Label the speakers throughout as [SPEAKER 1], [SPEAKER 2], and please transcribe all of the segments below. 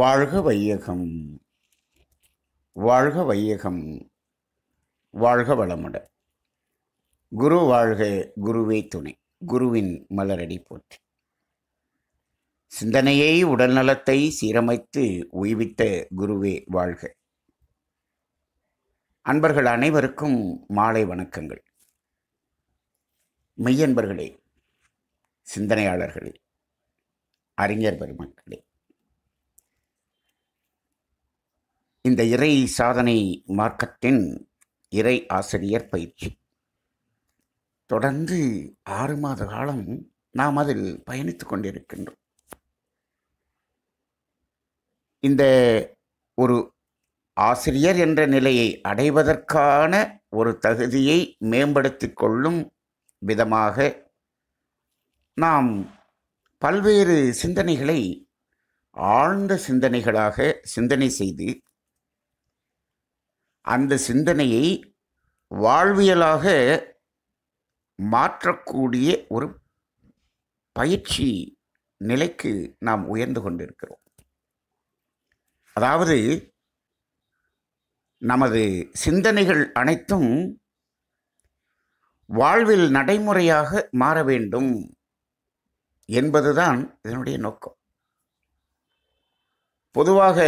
[SPEAKER 1] வாழ்க வையகம் வாழ்க வையகம் வாழ்க வளமுட குரு வாழ்க குருவே துணை குருவின் மலரடி போற்றி சிந்தனையை உடல்நலத்தை சீரமைத்து உய்வித்த குருவே வாழ்க அன்பர்கள் அனைவருக்கும் மாலை வணக்கங்கள் மெய்யன்பர்களே சிந்தனையாளர்களே அறிஞர் பெருமக்களே இந்த இறை சாதனை மார்க்கத்தின் இறை ஆசிரியர் பயிற்சி தொடர்ந்து ஆறு மாத காலம் நாம் அதில் பயணித்து கொண்டிருக்கின்றோம் இந்த ஒரு ஆசிரியர் என்ற நிலையை அடைவதற்கான ஒரு தகுதியை மேம்படுத்தி கொள்ளும் விதமாக நாம் பல்வேறு சிந்தனைகளை ஆழ்ந்த சிந்தனைகளாக சிந்தனை செய்து அந்த சிந்தனையை வாழ்வியலாக மாற்றக்கூடிய ஒரு பயிற்சி நிலைக்கு நாம் உயர்ந்து கொண்டிருக்கிறோம் அதாவது நமது சிந்தனைகள் அனைத்தும் வாழ்வில் நடைமுறையாக மாற வேண்டும் என்பதுதான் இதனுடைய நோக்கம் பொதுவாக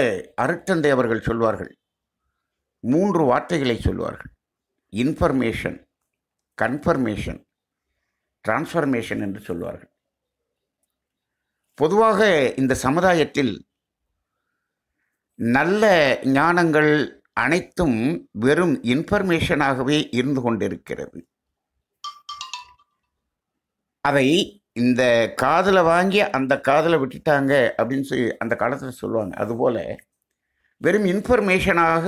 [SPEAKER 1] அருட்டந்தை அவர்கள் சொல்வார்கள் மூன்று வார்த்தைகளை சொல்வார்கள் இன்ஃபர்மேஷன் கன்ஃபர்மேஷன் டிரான்ஸ்ஃபர்மேஷன் என்று சொல்வார்கள் பொதுவாக இந்த சமுதாயத்தில் நல்ல ஞானங்கள் அனைத்தும் வெறும் இன்ஃபர்மேஷனாகவே இருந்து கொண்டிருக்கிறது அதை இந்த காதில் வாங்கி அந்த காதில் விட்டுட்டாங்க அப்படின்னு சொல்லி அந்த காலத்தில் சொல்லுவாங்க அதுபோல் வெறும் இன்ஃபர்மேஷனாக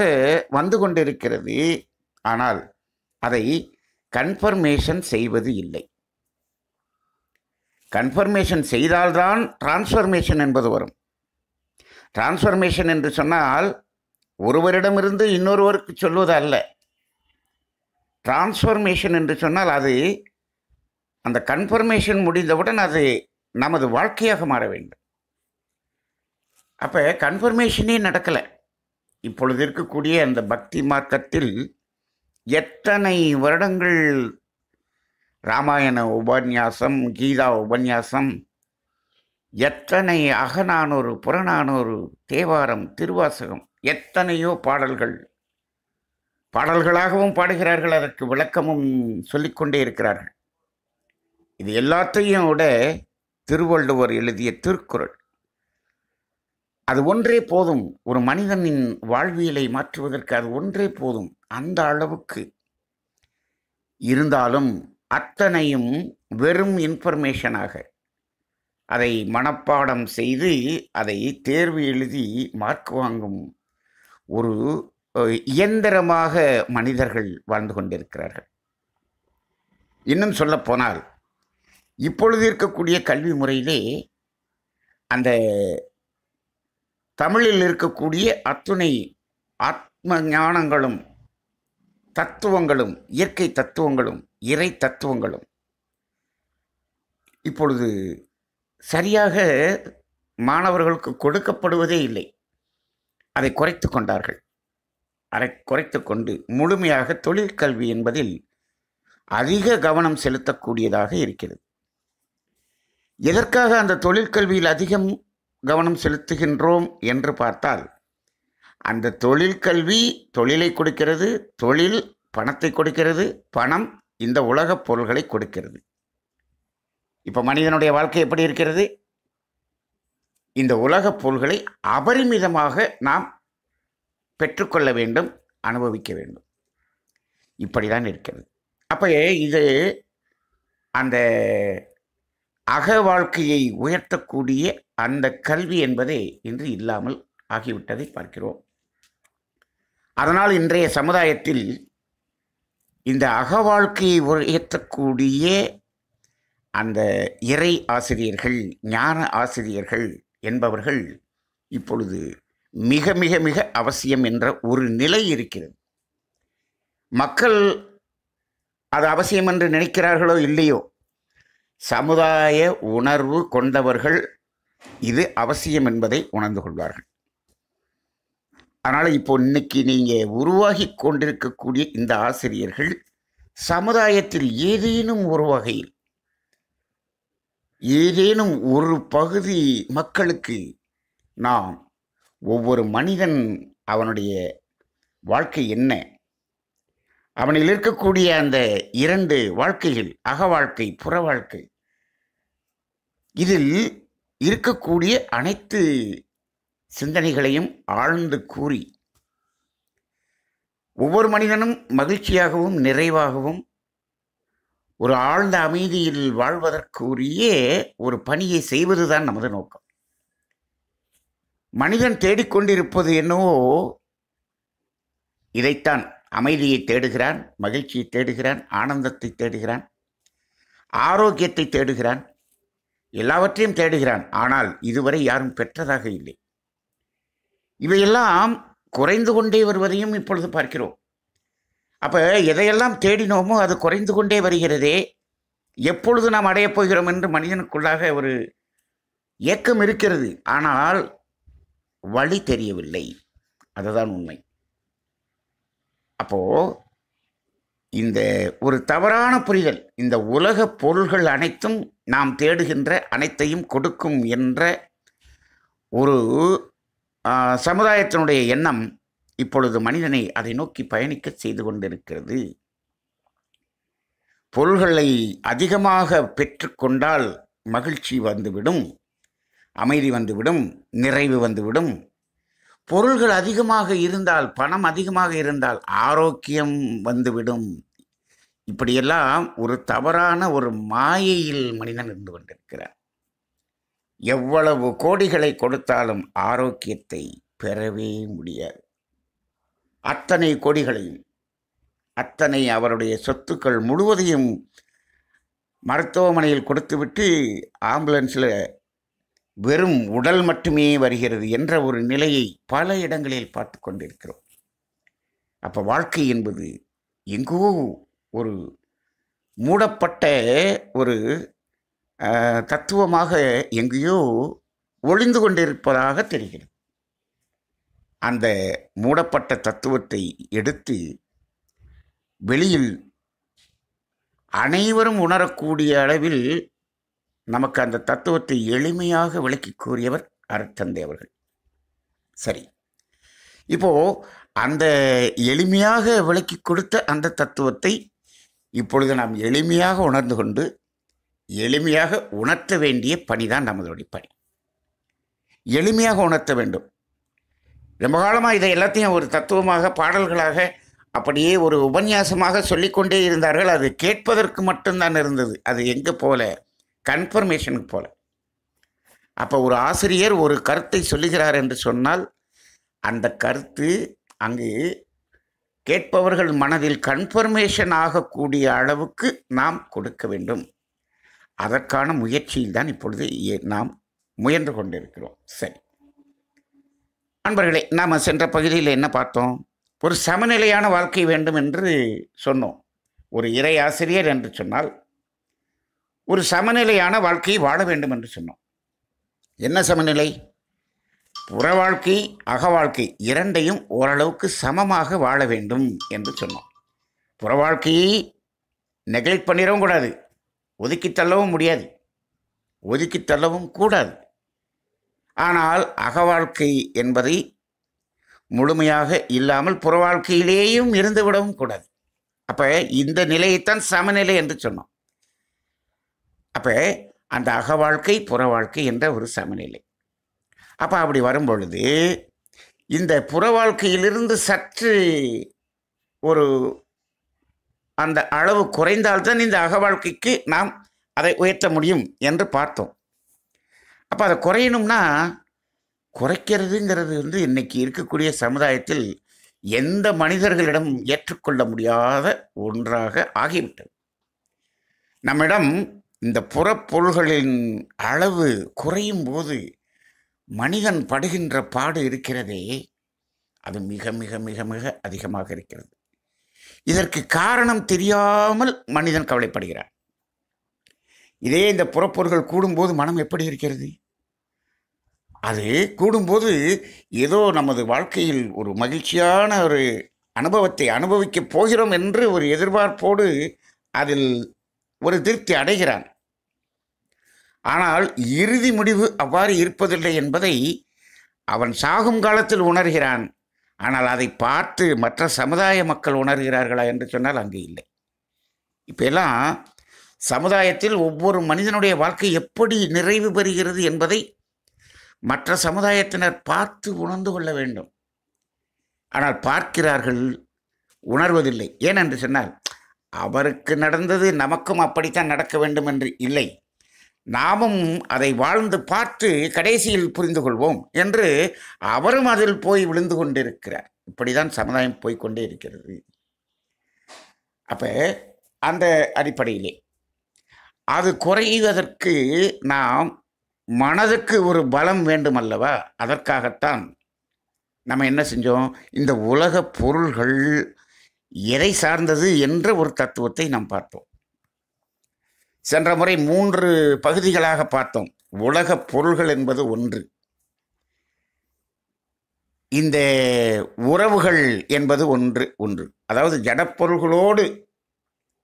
[SPEAKER 1] வந்து கொண்டிருக்கிறது ஆனால் அதை கன்ஃபர்மேஷன் செய்வது இல்லை கன்ஃபர்மேஷன் செய்தால்தான் டிரான்ஸ்ஃபர்மேஷன் என்பது வரும் டிரான்ஸ்ஃபர்மேஷன் என்று சொன்னால் ஒருவரிடமிருந்து இன்னொருவருக்கு சொல்வது அல்ல டிரான்ஸ்ஃபர்மேஷன் என்று சொன்னால் அது அந்த கன்ஃபர்மேஷன் முடிந்தவுடன் அது நமது வாழ்க்கையாக மாற வேண்டும் அப்போ கன்ஃபர்மேஷனே நடக்கலை இப்பொழுது இருக்கக்கூடிய அந்த பக்தி மார்க்கத்தில் எத்தனை வருடங்கள் ராமாயண உபன்யாசம் கீதா உபன்யாசம் எத்தனை அகநானூறு புறநானூறு தேவாரம் திருவாசகம் எத்தனையோ பாடல்கள் பாடல்களாகவும் பாடுகிறார்கள் அதற்கு விளக்கமும் சொல்லிக்கொண்டே இருக்கிறார்கள் இது எல்லாத்தையும் விட திருவள்ளுவர் எழுதிய திருக்குறள் அது ஒன்றே போதும் ஒரு மனிதனின் வாழ்வியலை மாற்றுவதற்கு அது ஒன்றே போதும் அந்த அளவுக்கு இருந்தாலும் அத்தனையும் வெறும் இன்ஃபர்மேஷனாக அதை மனப்பாடம் செய்து அதை தேர்வு எழுதி மார்க் வாங்கும் ஒரு இயந்திரமாக மனிதர்கள் வாழ்ந்து கொண்டிருக்கிறார்கள் இன்னும் சொல்லப்போனால் இப்பொழுது இருக்கக்கூடிய கல்வி முறையிலே அந்த தமிழில் இருக்கக்கூடிய அத்துணை ஆத்ம ஞானங்களும் தத்துவங்களும் இயற்கை தத்துவங்களும் இறை தத்துவங்களும் இப்பொழுது சரியாக மாணவர்களுக்கு கொடுக்கப்படுவதே இல்லை அதை குறைத்து கொண்டார்கள் அதை குறைத்து கொண்டு முழுமையாக தொழிற்கல்வி என்பதில் அதிக கவனம் செலுத்தக்கூடியதாக இருக்கிறது எதற்காக அந்த தொழிற்கல்வியில் அதிகம் கவனம் செலுத்துகின்றோம் என்று பார்த்தால் அந்த தொழில் கல்வி தொழிலை கொடுக்கிறது தொழில் பணத்தை கொடுக்கிறது பணம் இந்த உலகப் பொருள்களை கொடுக்கிறது இப்போ மனிதனுடைய வாழ்க்கை எப்படி இருக்கிறது இந்த உலகப் பொருள்களை அபரிமிதமாக நாம் பெற்றுக்கொள்ள வேண்டும் அனுபவிக்க வேண்டும் இப்படி தான் இருக்கிறது அப்போ இது அந்த அக வாழ்க்கையை உயர்த்தக்கூடிய அந்த கல்வி என்பதே இன்று இல்லாமல் ஆகிவிட்டதை பார்க்கிறோம் அதனால் இன்றைய சமுதாயத்தில் இந்த அக வாழ்க்கையை உயர்த்தக்கூடிய அந்த இறை ஆசிரியர்கள் ஞான ஆசிரியர்கள் என்பவர்கள் இப்பொழுது மிக மிக மிக அவசியம் என்ற ஒரு நிலை இருக்கிறது மக்கள் அது அவசியம் என்று நினைக்கிறார்களோ இல்லையோ சமுதாய உணர்வு கொண்டவர்கள் இது அவசியம் என்பதை உணர்ந்து கொள்வார்கள் அதனால் இப்போ இன்னைக்கு நீங்கள் உருவாகி கொண்டிருக்கக்கூடிய இந்த ஆசிரியர்கள் சமுதாயத்தில் ஏதேனும் ஒரு வகையில் ஏதேனும் ஒரு பகுதி மக்களுக்கு நாம் ஒவ்வொரு மனிதன் அவனுடைய வாழ்க்கை என்ன அவனில் இருக்கக்கூடிய அந்த இரண்டு வாழ்க்கைகள் அக வாழ்க்கை புற வாழ்க்கை இதில் இருக்கக்கூடிய அனைத்து சிந்தனைகளையும் ஆழ்ந்து கூறி ஒவ்வொரு மனிதனும் மகிழ்ச்சியாகவும் நிறைவாகவும் ஒரு ஆழ்ந்த அமைதியில் வாழ்வதற்குரிய ஒரு பணியை செய்வதுதான் நமது நோக்கம் மனிதன் தேடிக்கொண்டிருப்பது என்னவோ இதைத்தான் அமைதியை தேடுகிறான் மகிழ்ச்சியை தேடுகிறான் ஆனந்தத்தை தேடுகிறான் ஆரோக்கியத்தை தேடுகிறான் எல்லாவற்றையும் தேடுகிறான் ஆனால் இதுவரை யாரும் பெற்றதாக இல்லை இவையெல்லாம் குறைந்து கொண்டே வருவதையும் இப்பொழுது பார்க்கிறோம் அப்போ எதையெல்லாம் தேடினோமோ அது குறைந்து கொண்டே வருகிறதே எப்பொழுது நாம் அடையப் போகிறோம் என்று மனிதனுக்குள்ளாக ஒரு ஏக்கம் இருக்கிறது ஆனால் வழி தெரியவில்லை அதுதான் உண்மை அப்போது இந்த ஒரு தவறான புரிதல் இந்த உலக பொருள்கள் அனைத்தும் நாம் தேடுகின்ற அனைத்தையும் கொடுக்கும் என்ற ஒரு சமுதாயத்தினுடைய எண்ணம் இப்பொழுது மனிதனை அதை நோக்கி பயணிக்க செய்து கொண்டிருக்கிறது பொருள்களை அதிகமாக பெற்றுக்கொண்டால் மகிழ்ச்சி வந்துவிடும் அமைதி வந்துவிடும் நிறைவு வந்துவிடும் பொருள்கள் அதிகமாக இருந்தால் பணம் அதிகமாக இருந்தால் ஆரோக்கியம் வந்துவிடும் இப்படியெல்லாம் ஒரு தவறான ஒரு மாயையில் மனிதன் இருந்து கொண்டிருக்கிறார் எவ்வளவு கோடிகளை கொடுத்தாலும் ஆரோக்கியத்தை பெறவே முடியாது அத்தனை கோடிகளையும் அத்தனை அவருடைய சொத்துக்கள் முழுவதையும் மருத்துவமனையில் கொடுத்துவிட்டு ஆம்புலன்ஸில் வெறும் உடல் மட்டுமே வருகிறது என்ற ஒரு நிலையை பல இடங்களில் பார்த்து கொண்டிருக்கிறோம் அப்போ வாழ்க்கை என்பது எங்கோ ஒரு மூடப்பட்ட ஒரு தத்துவமாக எங்கேயோ ஒளிந்து கொண்டிருப்பதாக தெரிகிறது அந்த மூடப்பட்ட தத்துவத்தை எடுத்து வெளியில் அனைவரும் உணரக்கூடிய அளவில் நமக்கு அந்த தத்துவத்தை எளிமையாக விளக்கி கூறியவர் அருட்தந்தை அவர்கள் சரி இப்போது அந்த எளிமையாக விளக்கி கொடுத்த அந்த தத்துவத்தை இப்பொழுது நாம் எளிமையாக உணர்ந்து கொண்டு எளிமையாக உணர்த்த வேண்டிய பணி தான் நம்மளுடைய பணி எளிமையாக உணர்த்த வேண்டும் ரொம்ப காலமாக இதை எல்லாத்தையும் ஒரு தத்துவமாக பாடல்களாக அப்படியே ஒரு உபன்யாசமாக சொல்லிக்கொண்டே இருந்தார்கள் அது கேட்பதற்கு மட்டும்தான் இருந்தது அது எங்கே போல கன்ஃபர்மேஷனுக்கு போகல அப்போ ஒரு ஆசிரியர் ஒரு கருத்தை சொல்லுகிறார் என்று சொன்னால் அந்த கருத்து அங்கு கேட்பவர்கள் மனதில் கன்ஃபர்மேஷன் ஆகக்கூடிய அளவுக்கு நாம் கொடுக்க வேண்டும் அதற்கான முயற்சியில் தான் இப்பொழுது நாம் முயன்று கொண்டிருக்கிறோம் சரி அன்பர்களே நாம் சென்ற பகுதியில் என்ன பார்த்தோம் ஒரு சமநிலையான வாழ்க்கை வேண்டும் என்று சொன்னோம் ஒரு இறை ஆசிரியர் என்று சொன்னால் ஒரு சமநிலையான வாழ்க்கையை வாழ வேண்டும் என்று சொன்னோம் என்ன சமநிலை புற வாழ்க்கை அக வாழ்க்கை இரண்டையும் ஓரளவுக்கு சமமாக வாழ வேண்டும் என்று சொன்னோம் புற வாழ்க்கையை நெக்லெக்ட் பண்ணிடவும் கூடாது ஒதுக்கி தள்ளவும் முடியாது ஒதுக்கி தள்ளவும் கூடாது ஆனால் அக வாழ்க்கை என்பதை முழுமையாக இல்லாமல் புற வாழ்க்கையிலேயும் இருந்துவிடவும் கூடாது அப்போ இந்த நிலையைத்தான் சமநிலை என்று சொன்னோம் அப்போ அந்த அக வாழ்க்கை புற வாழ்க்கை என்ற ஒரு சமநிலை அப்போ அப்படி வரும் பொழுது இந்த புற வாழ்க்கையிலிருந்து சற்று ஒரு அந்த அளவு குறைந்தால்தான் இந்த அக வாழ்க்கைக்கு நாம் அதை உயர்த்த முடியும் என்று பார்த்தோம் அப்போ அதை குறையணும்னா குறைக்கிறதுங்கிறது வந்து இன்றைக்கி இருக்கக்கூடிய சமுதாயத்தில் எந்த மனிதர்களிடம் ஏற்றுக்கொள்ள முடியாத ஒன்றாக ஆகிவிட்டது நம்மிடம் இந்த புறப்பொருள்களின் அளவு குறையும் போது மனிதன் படுகின்ற பாடு இருக்கிறதே அது மிக மிக மிக மிக அதிகமாக இருக்கிறது இதற்கு காரணம் தெரியாமல் மனிதன் கவலைப்படுகிறார் இதே இந்த புறப்பொருள்கள் கூடும்போது மனம் எப்படி இருக்கிறது அது கூடும்போது ஏதோ நமது வாழ்க்கையில் ஒரு மகிழ்ச்சியான ஒரு அனுபவத்தை அனுபவிக்கப் போகிறோம் என்று ஒரு எதிர்பார்ப்போடு அதில் ஒரு திருப்தி அடைகிறான் ஆனால் இறுதி முடிவு அவ்வாறு இருப்பதில்லை என்பதை அவன் சாகும் காலத்தில் உணர்கிறான் ஆனால் அதை பார்த்து மற்ற சமுதாய மக்கள் உணர்கிறார்களா என்று சொன்னால் அங்கே இல்லை இப்போ எல்லாம் சமுதாயத்தில் ஒவ்வொரு மனிதனுடைய வாழ்க்கை எப்படி நிறைவு பெறுகிறது என்பதை மற்ற சமுதாயத்தினர் பார்த்து உணர்ந்து கொள்ள வேண்டும் ஆனால் பார்க்கிறார்கள் உணர்வதில்லை ஏனென்று சொன்னால் அவருக்கு நடந்தது நமக்கும் அப்படித்தான் நடக்க வேண்டும் என்று இல்லை நாமும் அதை வாழ்ந்து பார்த்து கடைசியில் புரிந்து கொள்வோம் என்று அவரும் அதில் போய் விழுந்து கொண்டிருக்கிறார் இப்படிதான் சமுதாயம் போய்கொண்டே இருக்கிறது அப்போ அந்த அடிப்படையிலே அது குறைவதற்கு நாம் மனதுக்கு ஒரு பலம் வேண்டும் அல்லவா அதற்காகத்தான் நம்ம என்ன செஞ்சோம் இந்த உலக பொருள்கள் எதை சார்ந்தது என்ற ஒரு தத்துவத்தை நாம் பார்த்தோம் சென்ற முறை மூன்று பகுதிகளாக பார்த்தோம் உலக பொருள்கள் என்பது ஒன்று இந்த உறவுகள் என்பது ஒன்று ஒன்று அதாவது ஜடப்பொருள்களோடு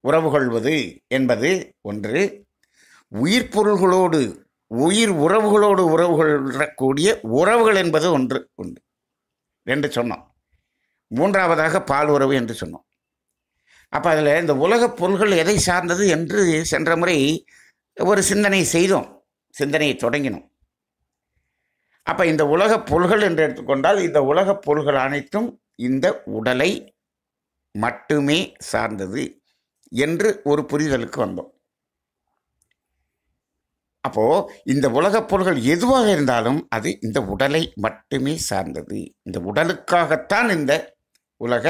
[SPEAKER 1] உறவு கொள்வது என்பது ஒன்று உயிர் பொருள்களோடு உயிர் உறவுகளோடு உறவு கொள்ளக்கூடிய உறவுகள் என்பது ஒன்று உண்டு என்று சொன்னோம் மூன்றாவதாக பால் உறவு என்று சொன்னோம் அப்போ அதில் இந்த உலகப் பொருள்கள் எதை சார்ந்தது என்று சென்ற முறை ஒரு சிந்தனை செய்தோம் சிந்தனையை தொடங்கினோம் அப்போ இந்த உலகப் பொருள்கள் என்று எடுத்துக்கொண்டால் இந்த உலகப் பொருள்கள் அனைத்தும் இந்த உடலை மட்டுமே சார்ந்தது என்று ஒரு புரிதலுக்கு வந்தோம் அப்போது இந்த உலகப் பொருள்கள் எதுவாக இருந்தாலும் அது இந்த உடலை மட்டுமே சார்ந்தது இந்த உடலுக்காகத்தான் இந்த உலக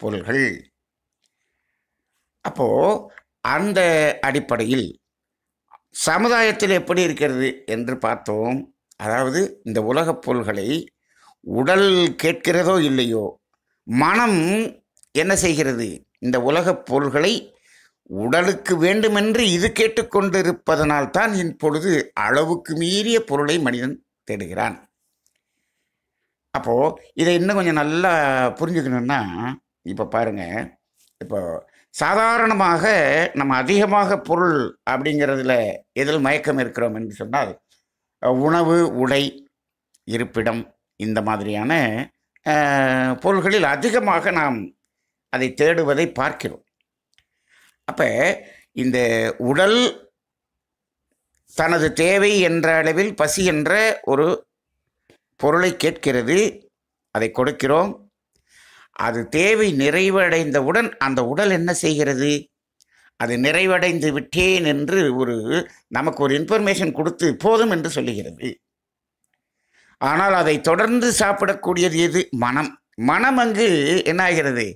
[SPEAKER 1] பொருள்கள் அப்போ அந்த அடிப்படையில் சமுதாயத்தில் எப்படி இருக்கிறது என்று பார்த்தோம் அதாவது இந்த உலகப் பொருள்களை உடல் கேட்கிறதோ இல்லையோ மனம் என்ன செய்கிறது இந்த உலகப் பொருள்களை உடலுக்கு வேண்டுமென்று இது கேட்டுக்கொண்டிருப்பதனால்தான் இப்பொழுது அளவுக்கு மீறிய பொருளை மனிதன் தேடுகிறான் அப்போது இதை இன்னும் கொஞ்சம் நல்லா புரிஞ்சுக்கணுன்னா இப்போ பாருங்கள் இப்போ சாதாரணமாக நம்ம அதிகமாக பொருள் அப்படிங்கிறதுல எதில் மயக்கம் இருக்கிறோம் என்று சொன்னால் உணவு உடை இருப்பிடம் இந்த மாதிரியான பொருள்களில் அதிகமாக நாம் அதை தேடுவதை பார்க்கிறோம் அப்போ இந்த உடல் தனது தேவை என்ற அளவில் பசி என்ற ஒரு பொருளை கேட்கிறது அதை கொடுக்கிறோம் அது தேவை நிறைவடைந்தவுடன் அந்த உடல் என்ன செய்கிறது அது நிறைவடைந்து விட்டேன் என்று ஒரு நமக்கு ஒரு இன்ஃபர்மேஷன் கொடுத்து போதும் என்று சொல்லுகிறது ஆனால் அதை தொடர்ந்து சாப்பிடக்கூடியது எது மனம் மனம் அங்கு என்ன ஆகிறது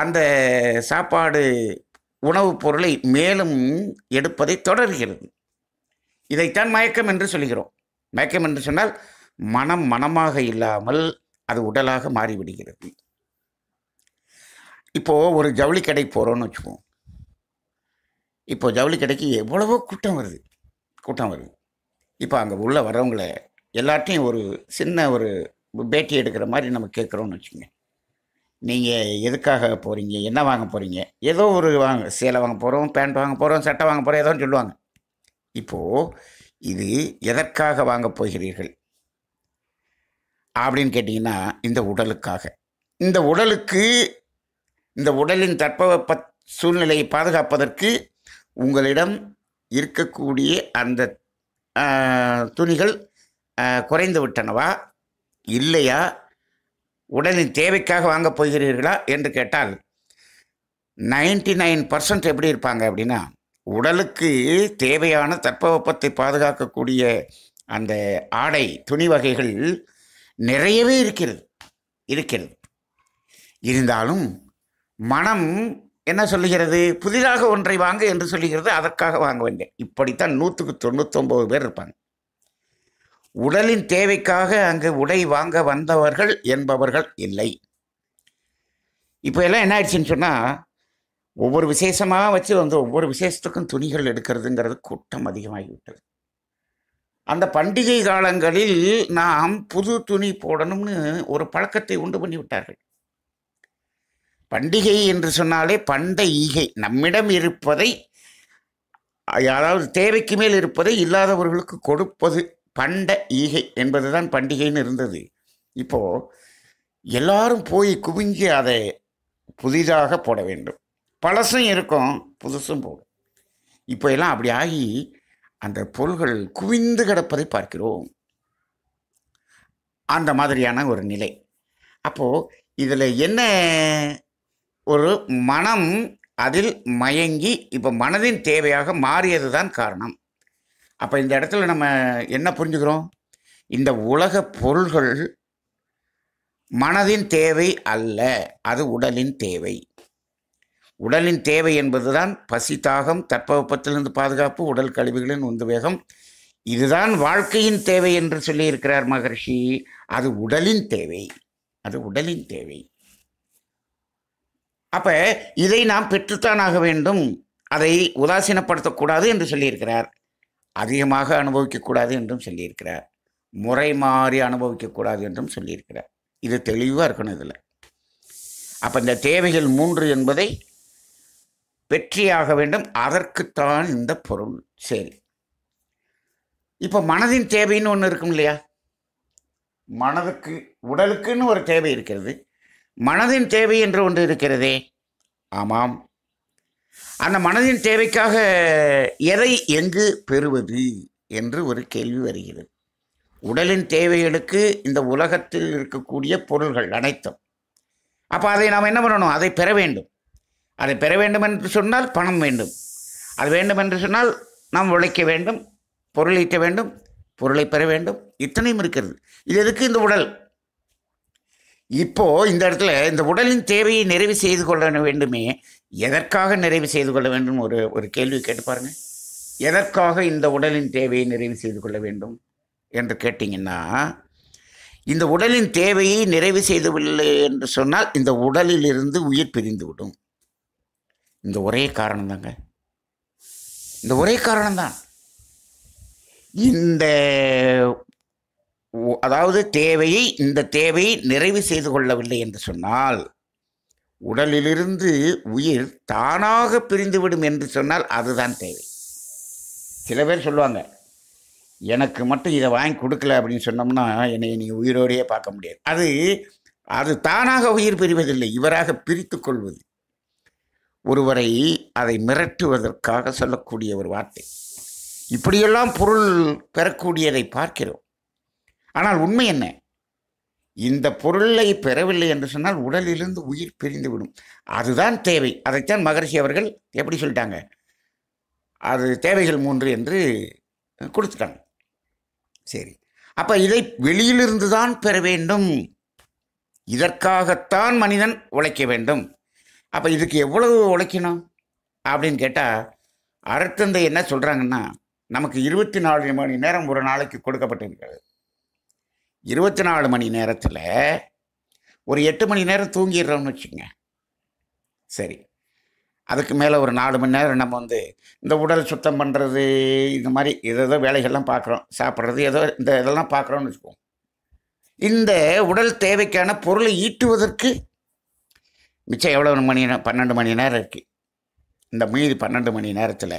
[SPEAKER 1] அந்த சாப்பாடு உணவுப் பொருளை மேலும் எடுப்பதை தொடர்கிறது இதைத்தான் மயக்கம் என்று சொல்கிறோம் மயக்கம் என்று சொன்னால் மனம் மனமாக இல்லாமல் அது உடலாக மாறிவிடுகிறது இப்போது ஒரு ஜவுளி கடை போகிறோன்னு வச்சுப்போம் இப்போ ஜவுளி கடைக்கு எவ்வளவோ கூட்டம் வருது கூட்டம் வருது இப்போ அங்கே உள்ளே வரவங்கள எல்லாத்தையும் ஒரு சின்ன ஒரு பேட்டி எடுக்கிற மாதிரி நம்ம கேட்குறோன்னு வச்சுக்கோங்க நீங்கள் எதுக்காக போகிறீங்க என்ன வாங்க போகிறீங்க ஏதோ ஒரு வாங்க சேலை வாங்க போகிறோம் பேண்ட் வாங்க போகிறோம் சட்டை வாங்க போகிறோம் ஏதோன்னு சொல்லுவாங்க இப்போது இது எதற்காக வாங்க போகிறீர்கள் அப்படின்னு கேட்டிங்கன்னா இந்த உடலுக்காக இந்த உடலுக்கு இந்த உடலின் தட்பவெப்ப சூழ்நிலையை பாதுகாப்பதற்கு உங்களிடம் இருக்கக்கூடிய அந்த துணிகள் குறைந்து விட்டனவா இல்லையா உடலின் தேவைக்காக வாங்கப் போகிறீர்களா என்று கேட்டால் நைன்டி நைன் பர்சன்ட் எப்படி இருப்பாங்க அப்படின்னா உடலுக்கு தேவையான தட்பவெப்பத்தை பாதுகாக்கக்கூடிய அந்த ஆடை துணி வகைகள் நிறையவே இருக்கிறது இருக்கிறது இருந்தாலும் மனம் என்ன சொல்லுகிறது புதிதாக ஒன்றை வாங்க என்று சொல்லுகிறது அதற்காக வாங்க வேண்டிய இப்படித்தான் நூற்றுக்கு தொண்ணூத்தொம்பது பேர் இருப்பாங்க உடலின் தேவைக்காக அங்கு உடை வாங்க வந்தவர்கள் என்பவர்கள் இல்லை இப்போ எல்லாம் என்ன ஆயிடுச்சுன்னு சொன்னால் ஒவ்வொரு விசேஷமாக வச்சு வந்து ஒவ்வொரு விசேஷத்துக்கும் துணிகள் எடுக்கிறதுங்கிறது கூட்டம் அதிகமாகிவிட்டது அந்த பண்டிகை காலங்களில் நாம் புது துணி போடணும்னு ஒரு பழக்கத்தை உண்டு பண்ணிவிட்டார்கள் பண்டிகை என்று சொன்னாலே பண்ட ஈகை நம்மிடம் இருப்பதை அதாவது தேவைக்கு மேல் இருப்பதை இல்லாதவர்களுக்கு கொடுப்பது பண்ட ஈகை என்பது தான் பண்டிகைன்னு இருந்தது இப்போது எல்லாரும் போய் குவிஞ்சு அதை புதிதாக போட வேண்டும் பழசும் இருக்கும் புதுசும் போடும் இப்போ எல்லாம் அப்படி ஆகி அந்த பொருள்கள் குவிந்து கிடப்பதை பார்க்கிறோம் அந்த மாதிரியான ஒரு நிலை அப்போது இதில் என்ன ஒரு மனம் அதில் மயங்கி இப்போ மனதின் தேவையாக மாறியது தான் காரணம் அப்போ இந்த இடத்துல நம்ம என்ன புரிஞ்சுக்கிறோம் இந்த உலக பொருள்கள் மனதின் தேவை அல்ல அது உடலின் தேவை உடலின் தேவை என்பதுதான் பசி தாகம் தட்பவெப்பத்திலிருந்து பாதுகாப்பு உடல் கழிவுகளின் உந்து வேகம் இதுதான் வாழ்க்கையின் தேவை என்று சொல்லியிருக்கிறார் மகர்ஷி அது உடலின் தேவை அது உடலின் தேவை அப்போ இதை நாம் பெற்றுத்தான் ஆக வேண்டும் அதை உதாசீனப்படுத்தக்கூடாது என்று சொல்லியிருக்கிறார் அதிகமாக அனுபவிக்கக்கூடாது என்றும் சொல்லியிருக்கிறார் முறை மாறி அனுபவிக்கக்கூடாது என்றும் சொல்லியிருக்கிறார் இது தெளிவாக இருக்கணும் இதில் அப்போ இந்த தேவைகள் மூன்று என்பதை வெற்றியாக வேண்டும் அதற்குத்தான் இந்த பொருள் சரி இப்போ மனதின் தேவைன்னு ஒன்று இருக்கும் இல்லையா மனதுக்கு உடலுக்குன்னு ஒரு தேவை இருக்கிறது மனதின் தேவை என்று ஒன்று இருக்கிறதே ஆமாம் அந்த மனதின் தேவைக்காக எதை எங்கு பெறுவது என்று ஒரு கேள்வி வருகிறது உடலின் தேவைகளுக்கு இந்த உலகத்தில் இருக்கக்கூடிய பொருள்கள் அனைத்தும் அப்போ அதை நாம் என்ன பண்ணணும் அதை பெற வேண்டும் அதை பெற வேண்டும் என்று சொன்னால் பணம் வேண்டும் அது வேண்டும் என்று சொன்னால் நாம் உழைக்க வேண்டும் பொருள் ஈட்ட வேண்டும் பொருளை பெற வேண்டும் இத்தனையும் இருக்கிறது இது எதுக்கு இந்த உடல் இப்போது இந்த இடத்துல இந்த உடலின் தேவையை நிறைவு செய்து கொள்ள வேண்டுமே எதற்காக நிறைவு செய்து கொள்ள வேண்டும் ஒரு ஒரு கேள்வி கேட்டு பாருங்கள் எதற்காக இந்த உடலின் தேவையை நிறைவு செய்து கொள்ள வேண்டும் என்று கேட்டிங்கன்னா இந்த உடலின் தேவையை நிறைவு செய்துவில்லை என்று சொன்னால் இந்த உடலிலிருந்து உயிர் பிரிந்துவிடும் இந்த ஒரே காரணம் தாங்க இந்த ஒரே காரணம்தான் இந்த அதாவது தேவையை இந்த தேவையை நிறைவு செய்து கொள்ளவில்லை என்று சொன்னால் உடலிலிருந்து உயிர் தானாக பிரிந்துவிடும் என்று சொன்னால் அதுதான் தேவை சில பேர் சொல்லுவாங்க எனக்கு மட்டும் இதை வாங்கி கொடுக்கல அப்படின்னு சொன்னோம்னா என்னை நீங்கள் உயிரோடையே பார்க்க முடியாது அது அது தானாக உயிர் பிரிவதில்லை இவராக பிரித்து கொள்வது ஒருவரை அதை மிரட்டுவதற்காக சொல்லக்கூடிய ஒரு வார்த்தை இப்படியெல்லாம் பொருள் பெறக்கூடியதை பார்க்கிறோம் ஆனால் உண்மை என்ன இந்த பொருளை பெறவில்லை என்று சொன்னால் உடலிலிருந்து உயிர் பிரிந்துவிடும் அதுதான் தேவை அதைத்தான் மகரிஷி அவர்கள் எப்படி சொல்லிட்டாங்க அது தேவைகள் மூன்று என்று கொடுத்துட்டாங்க சரி அப்போ இதை வெளியிலிருந்து தான் பெற வேண்டும் இதற்காகத்தான் மனிதன் உழைக்க வேண்டும் அப்போ இதுக்கு எவ்வளவு உழைக்கணும் அப்படின்னு கேட்டால் அறத்தந்தை என்ன சொல்கிறாங்கன்னா நமக்கு இருபத்தி நாலு மணி நேரம் ஒரு நாளைக்கு கொடுக்கப்பட்டிருக்கிறது இருபத்தி நாலு மணி நேரத்தில் ஒரு எட்டு மணி நேரம் தூங்கிடுறோம்னு வச்சுங்க சரி அதுக்கு மேலே ஒரு நாலு மணி நேரம் நம்ம வந்து இந்த உடல் சுத்தம் பண்ணுறது இந்த மாதிரி ஏதோ வேலைகள்லாம் பார்க்குறோம் சாப்பிட்றது ஏதோ இந்த இதெல்லாம் பார்க்குறோம்னு வச்சுக்கோம் இந்த உடல் தேவைக்கான பொருளை ஈட்டுவதற்கு மிச்சம் எவ்வளோ மணி நேரம் பன்னெண்டு மணி நேரம் இருக்குது இந்த மீதி பன்னெண்டு மணி நேரத்தில்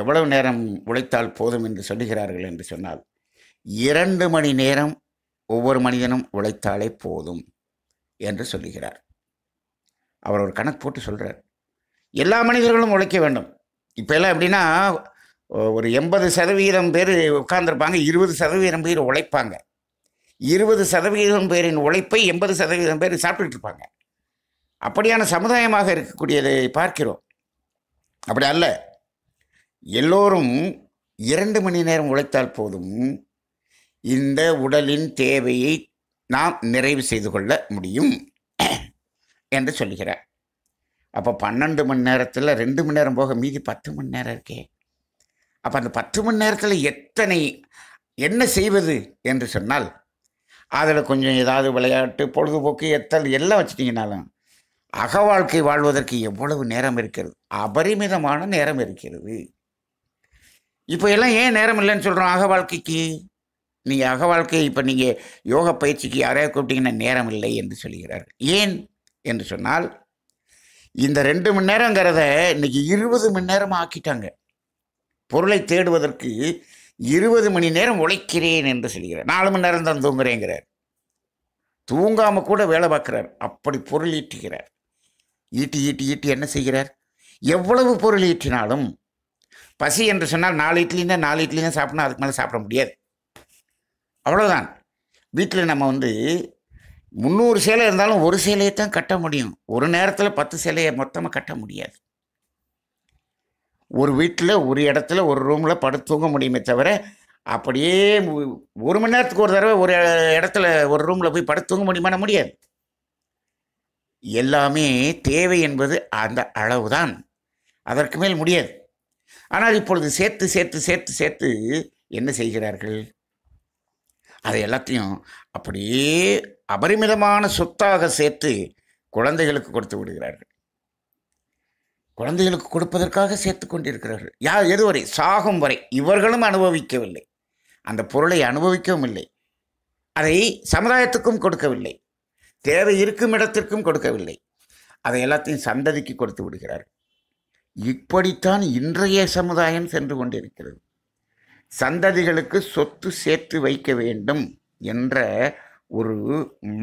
[SPEAKER 1] எவ்வளவு நேரம் உழைத்தால் போதும் என்று சொல்லுகிறார்கள் என்று சொன்னால் இரண்டு மணி நேரம் ஒவ்வொரு மனிதனும் உழைத்தாலே போதும் என்று சொல்லுகிறார் அவர் ஒரு கணக்கு போட்டு சொல்கிறார் எல்லா மனிதர்களும் உழைக்க வேண்டும் இப்போ எல்லாம் எப்படின்னா ஒரு எண்பது சதவீதம் பேர் உட்கார்ந்துருப்பாங்க இருபது சதவீதம் பேர் உழைப்பாங்க இருபது சதவீதம் பேரின் உழைப்பை எண்பது சதவீதம் பேர் சாப்பிட்டுட்டு இருப்பாங்க அப்படியான சமுதாயமாக இருக்கக்கூடியதை பார்க்கிறோம் அப்படி அல்ல எல்லோரும் இரண்டு மணி நேரம் உழைத்தால் போதும் இந்த உடலின் தேவையை நாம் நிறைவு செய்து கொள்ள முடியும் என்று சொல்லுகிறார் அப்போ பன்னெண்டு மணி நேரத்தில் ரெண்டு மணி நேரம் போக மீதி பத்து மணி நேரம் இருக்கே அப்போ அந்த பத்து மணி நேரத்தில் எத்தனை என்ன செய்வது என்று சொன்னால் அதில் கொஞ்சம் ஏதாவது விளையாட்டு பொழுதுபோக்கு எத்தல் எல்லாம் வச்சுட்டிங்கனாலும் அக வாழ்க்கை வாழ்வதற்கு எவ்வளவு நேரம் இருக்கிறது அபரிமிதமான நேரம் இருக்கிறது இப்போ எல்லாம் ஏன் நேரம் இல்லைன்னு சொல்கிறோம் அக வாழ்க்கைக்கு நீங்கள் அக வாழ்க்கை இப்போ நீங்கள் யோக பயிற்சிக்கு யாரையா கூப்பிட்டீங்கன்னா நேரம் இல்லை என்று சொல்கிறார்கள் ஏன் என்று சொன்னால் இந்த ரெண்டு மணி நேரங்கிறத இன்றைக்கி இருபது மணி நேரம் ஆக்கிட்டாங்க பொருளை தேடுவதற்கு இருபது மணி நேரம் உழைக்கிறேன் என்று சொல்கிறார் நாலு மணி நேரம் தான் தூங்குறேங்கிறார் தூங்காமல் கூட வேலை பார்க்குறார் அப்படி பொருள் ஈட்டுகிறார் ஈட்டி ஈட்டி ஈட்டி என்ன செய்கிறார் எவ்வளவு பொருள் ஈட்டினாலும் பசி என்று சொன்னால் நாலு இட்லி தான் நாலு தான் சாப்பிட்ணும் அதுக்கு மேலே சாப்பிட முடியாது அவ்வளோதான் வீட்டில் நம்ம வந்து முந்நூறு சேலை இருந்தாலும் ஒரு சேலையை தான் கட்ட முடியும் ஒரு நேரத்தில் பத்து சேலையை மொத்தமாக கட்ட முடியாது ஒரு வீட்டில் ஒரு இடத்துல ஒரு ரூமில் படுத்து தூங்க முடியுமே தவிர அப்படியே ஒரு மணி நேரத்துக்கு ஒரு தடவை ஒரு இடத்துல ஒரு ரூமில் போய் படுத்து தூங்க முடியுமான முடியாது எல்லாமே தேவை என்பது அந்த அளவு தான் அதற்கு மேல் முடியாது ஆனால் இப்பொழுது சேர்த்து சேர்த்து சேர்த்து சேர்த்து என்ன செய்கிறார்கள் அதை எல்லாத்தையும் அப்படியே அபரிமிதமான சொத்தாக சேர்த்து குழந்தைகளுக்கு கொடுத்து விடுகிறார்கள் குழந்தைகளுக்கு கொடுப்பதற்காக சேர்த்து கொண்டிருக்கிறார்கள் யார் எதுவரை சாகும் வரை இவர்களும் அனுபவிக்கவில்லை அந்த பொருளை அனுபவிக்கவும் இல்லை அதை சமுதாயத்துக்கும் கொடுக்கவில்லை தேவை இருக்கும் இடத்திற்கும் கொடுக்கவில்லை அதை எல்லாத்தையும் சந்ததிக்கு கொடுத்து விடுகிறார் இப்படித்தான் இன்றைய சமுதாயம் சென்று கொண்டிருக்கிறது சந்ததிகளுக்கு சொத்து சேர்த்து வைக்க வேண்டும் என்ற ஒரு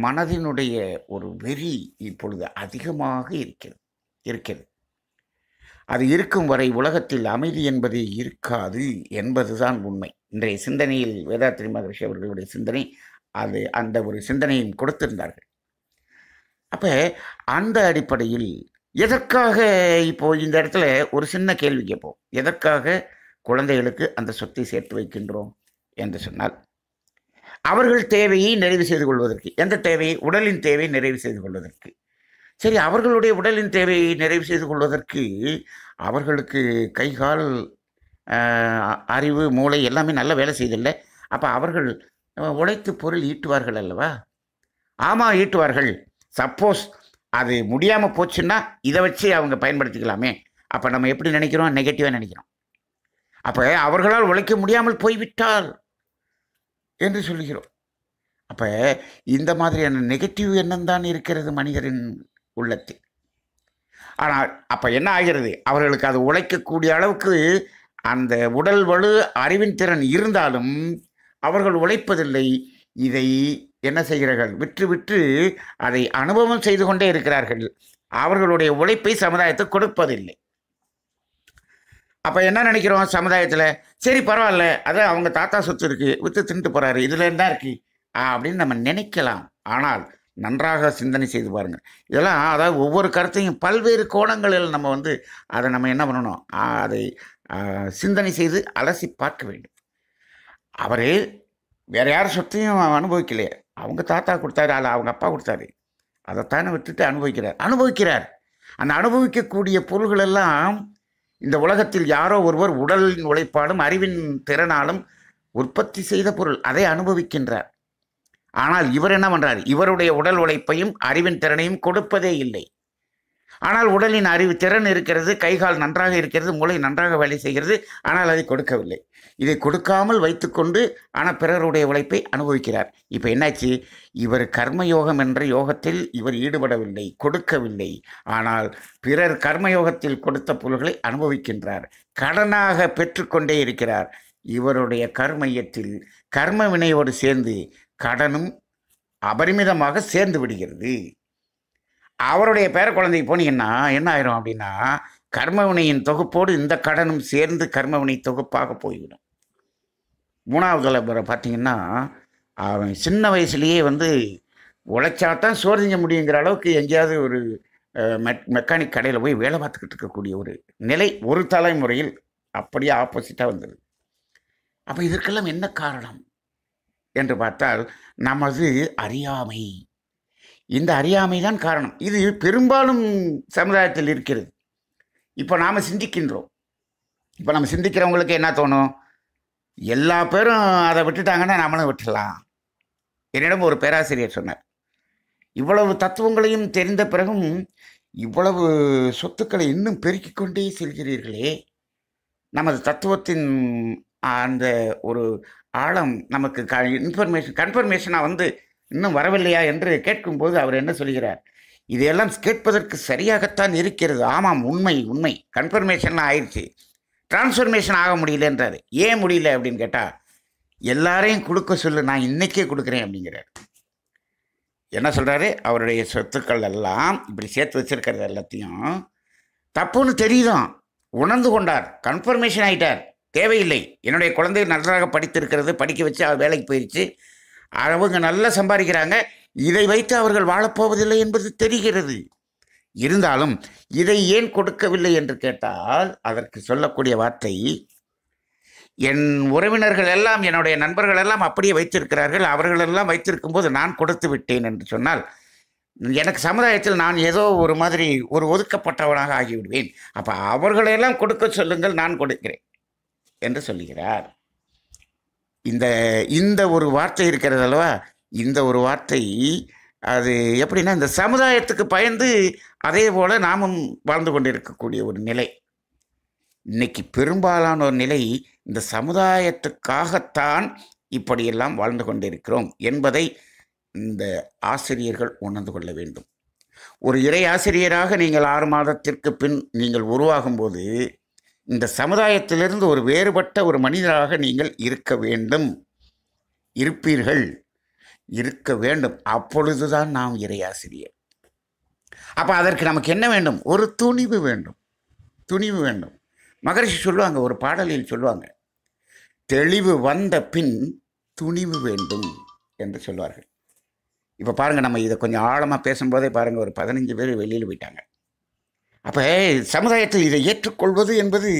[SPEAKER 1] மனதினுடைய ஒரு வெறி இப்பொழுது அதிகமாக இருக்கிறது இருக்கிறது அது இருக்கும் வரை உலகத்தில் அமைதி என்பது இருக்காது என்பதுதான் உண்மை இன்றைய சிந்தனையில் வேதாத்ரி மகரிஷி அவர்களுடைய சிந்தனை அது அந்த ஒரு சிந்தனையும் கொடுத்திருந்தார்கள் அப்போ அந்த அடிப்படையில் எதற்காக இப்போது இந்த இடத்துல ஒரு சின்ன கேள்வி கேட்போம் எதற்காக குழந்தைகளுக்கு அந்த சொத்தை சேர்த்து வைக்கின்றோம் என்று சொன்னால் அவர்கள் தேவையை நிறைவு செய்து கொள்வதற்கு எந்த தேவையை உடலின் தேவையை நிறைவு செய்து கொள்வதற்கு சரி அவர்களுடைய உடலின் தேவையை நிறைவு செய்து கொள்வதற்கு அவர்களுக்கு கைகால் அறிவு மூளை எல்லாமே நல்ல வேலை செய்தில்லை அப்போ அவர்கள் உழைத்து பொருள் ஈட்டுவார்கள் அல்லவா ஆமாம் ஈட்டுவார்கள் சப்போஸ் அது முடியாமல் போச்சுன்னா இதை வச்சு அவங்க பயன்படுத்திக்கலாமே அப்போ நம்ம எப்படி நினைக்கிறோம் நெகட்டிவாக நினைக்கிறோம் அப்போ அவர்களால் உழைக்க முடியாமல் போய்விட்டால் என்று சொல்லுகிறோம் அப்போ இந்த மாதிரியான நெகட்டிவ் எண்ணம் தான் இருக்கிறது மனிதரின் உள்ளத்தில் ஆனால் அப்போ என்ன ஆகிறது அவர்களுக்கு அது உழைக்கக்கூடிய அளவுக்கு அந்த உடல் வலு அறிவின் திறன் இருந்தாலும் அவர்கள் உழைப்பதில்லை இதை என்ன செய்கிறார்கள் விற்று விற்று அதை அனுபவம் செய்து கொண்டே இருக்கிறார்கள் அவர்களுடைய உழைப்பை சமுதாயத்தை கொடுப்பதில்லை அப்போ என்ன நினைக்கிறோம் சமுதாயத்தில் சரி பரவாயில்ல அதான் அவங்க தாத்தா சொத்து இருக்குது விற்று தின்ட்டு போகிறாரு இதில் இருந்தால் இருக்கு அப்படின்னு நம்ம நினைக்கலாம் ஆனால் நன்றாக சிந்தனை செய்து பாருங்கள் இதெல்லாம் அதாவது ஒவ்வொரு கருத்தையும் பல்வேறு கோணங்களில் நம்ம வந்து அதை நம்ம என்ன பண்ணணும் அதை சிந்தனை செய்து அலசி பார்க்க வேண்டும் அவர் வேறு யார் சொத்தையும் அனுபவிக்கலையே அவங்க தாத்தா கொடுத்தாரு அல்ல அவங்க அப்பா கொடுத்தாரு அதைத்தானே விட்டுட்டு அனுபவிக்கிறார் அனுபவிக்கிறார் அந்த அனுபவிக்கக்கூடிய பொருள்களெல்லாம் இந்த உலகத்தில் யாரோ ஒருவர் உடலின் உழைப்பாலும் அறிவின் திறனாலும் உற்பத்தி செய்த பொருள் அதை அனுபவிக்கின்றார் ஆனால் இவர் என்ன பண்ணுறார் இவருடைய உடல் உழைப்பையும் அறிவின் திறனையும் கொடுப்பதே இல்லை ஆனால் உடலின் அறிவு திறன் இருக்கிறது கைகால் நன்றாக இருக்கிறது மூளை நன்றாக வேலை செய்கிறது ஆனால் அதை கொடுக்கவில்லை இதை கொடுக்காமல் வைத்துக்கொண்டு ஆனால் பிறருடைய உழைப்பை அனுபவிக்கிறார் இப்போ என்னாச்சு இவர் கர்மயோகம் என்ற யோகத்தில் இவர் ஈடுபடவில்லை கொடுக்கவில்லை ஆனால் பிறர் கர்மயோகத்தில் கொடுத்த பொருள்களை அனுபவிக்கின்றார் கடனாக பெற்றுக்கொண்டே இருக்கிறார் இவருடைய கர்மையத்தில் கர்ம வினையோடு சேர்ந்து கடனும் அபரிமிதமாக சேர்ந்து விடுகிறது அவருடைய பேர குழந்தைக்கு போனீங்கன்னா என்ன ஆயிரும் அப்படின்னா கர்மவினையின் தொகுப்போடு இந்த கடனும் சேர்ந்து கர்மவினை தொகுப்பாக போய்விடும் மூணாவது தலைவரை பார்த்தீங்கன்னா அவன் சின்ன வயசுலேயே வந்து உழைச்சா தான் முடியுங்கிற அளவுக்கு எங்கேயாவது ஒரு மெக் மெக்கானிக் கடையில் போய் வேலை பார்த்துக்கிட்டு இருக்கக்கூடிய ஒரு நிலை ஒரு தலைமுறையில் அப்படியே ஆப்போசிட்டாக வந்தது அப்போ இதற்கெல்லாம் என்ன காரணம் என்று பார்த்தால் நமது அறியாமை இந்த அறியாமை தான் காரணம் இது பெரும்பாலும் சமுதாயத்தில் இருக்கிறது இப்போ நாம் சிந்திக்கின்றோம் இப்போ நம்ம சிந்திக்கிறவங்களுக்கு என்ன தோணும் எல்லா பேரும் அதை விட்டுட்டாங்கன்னா நம்மளும் விட்டுடலாம் என்னிடம் ஒரு பேராசிரியர் சொன்னார் இவ்வளவு தத்துவங்களையும் தெரிந்த பிறகும் இவ்வளவு சொத்துக்களை இன்னும் பெருக்கிக் கொண்டே செல்கிறீர்களே நமது தத்துவத்தின் அந்த ஒரு ஆழம் நமக்கு க இன்ஃபர்மேஷன் கன்ஃபர்மேஷனாக வந்து இன்னும் வரவில்லையா என்று கேட்கும்போது அவர் என்ன சொல்கிறார் இதையெல்லாம் கேட்பதற்கு சரியாகத்தான் இருக்கிறது ஆமாம் உண்மை உண்மை கன்ஃபர்மேஷன்லாம் ஆயிடுச்சு டிரான்ஸ்ஃபர்மேஷன் ஆக முடியலன்றாரு ஏன் முடியல அப்படின்னு கேட்டால் எல்லாரையும் கொடுக்க சொல்லு நான் இன்றைக்கே கொடுக்குறேன் அப்படிங்கிறார் என்ன சொல்கிறாரு அவருடைய சொத்துக்கள் எல்லாம் இப்படி சேர்த்து வச்சுருக்கிறது எல்லாத்தையும் தப்புன்னு தெரியுதும் உணர்ந்து கொண்டார் கன்ஃபர்மேஷன் ஆகிட்டார் தேவையில்லை என்னுடைய குழந்தை நன்றாக படித்திருக்கிறது படிக்க வச்சு அவர் வேலைக்கு போயிடுச்சு அவங்க நல்லா சம்பாதிக்கிறாங்க இதை வைத்து அவர்கள் வாழப்போவதில்லை என்பது தெரிகிறது இருந்தாலும் இதை ஏன் கொடுக்கவில்லை என்று கேட்டால் அதற்கு சொல்லக்கூடிய வார்த்தை என் உறவினர்கள் எல்லாம் என்னுடைய நண்பர்கள் எல்லாம் அப்படியே வைத்திருக்கிறார்கள் அவர்களெல்லாம் வைத்திருக்கும் போது நான் கொடுத்து விட்டேன் என்று சொன்னால் எனக்கு சமுதாயத்தில் நான் ஏதோ ஒரு மாதிரி ஒரு ஒதுக்கப்பட்டவனாக ஆகிவிடுவேன் அப்போ அவர்களையெல்லாம் கொடுக்க சொல்லுங்கள் நான் கொடுக்கிறேன் என்று சொல்லுகிறார் இந்த இந்த ஒரு வார்த்தை இருக்கிறது அல்லவா இந்த ஒரு வார்த்தை அது எப்படின்னா இந்த சமுதாயத்துக்கு பயந்து அதே போல் நாமும் வாழ்ந்து கொண்டிருக்கக்கூடிய ஒரு நிலை இன்னைக்கு பெரும்பாலான ஒரு நிலை இந்த சமுதாயத்துக்காகத்தான் இப்படியெல்லாம் வாழ்ந்து கொண்டிருக்கிறோம் என்பதை இந்த ஆசிரியர்கள் உணர்ந்து கொள்ள வேண்டும் ஒரு இறை ஆசிரியராக நீங்கள் ஆறு மாதத்திற்கு பின் நீங்கள் உருவாகும்போது இந்த சமுதாயத்திலிருந்து ஒரு வேறுபட்ட ஒரு மனிதராக நீங்கள் இருக்க வேண்டும் இருப்பீர்கள் இருக்க வேண்டும் அப்பொழுதுதான் நாம் இறையாசிரியர் அப்போ அதற்கு நமக்கு என்ன வேண்டும் ஒரு துணிவு வேண்டும் துணிவு வேண்டும் மகரிஷி சொல்லுவாங்க ஒரு பாடலில் சொல்லுவாங்க தெளிவு வந்த பின் துணிவு வேண்டும் என்று சொல்வார்கள் இப்போ பாருங்கள் நம்ம இதை கொஞ்சம் ஆழமாக பேசும்போதே பாருங்கள் ஒரு பதினஞ்சு பேர் வெளியில் போயிட்டாங்க அப்போ சமுதாயத்தில் இதை ஏற்றுக்கொள்வது என்பது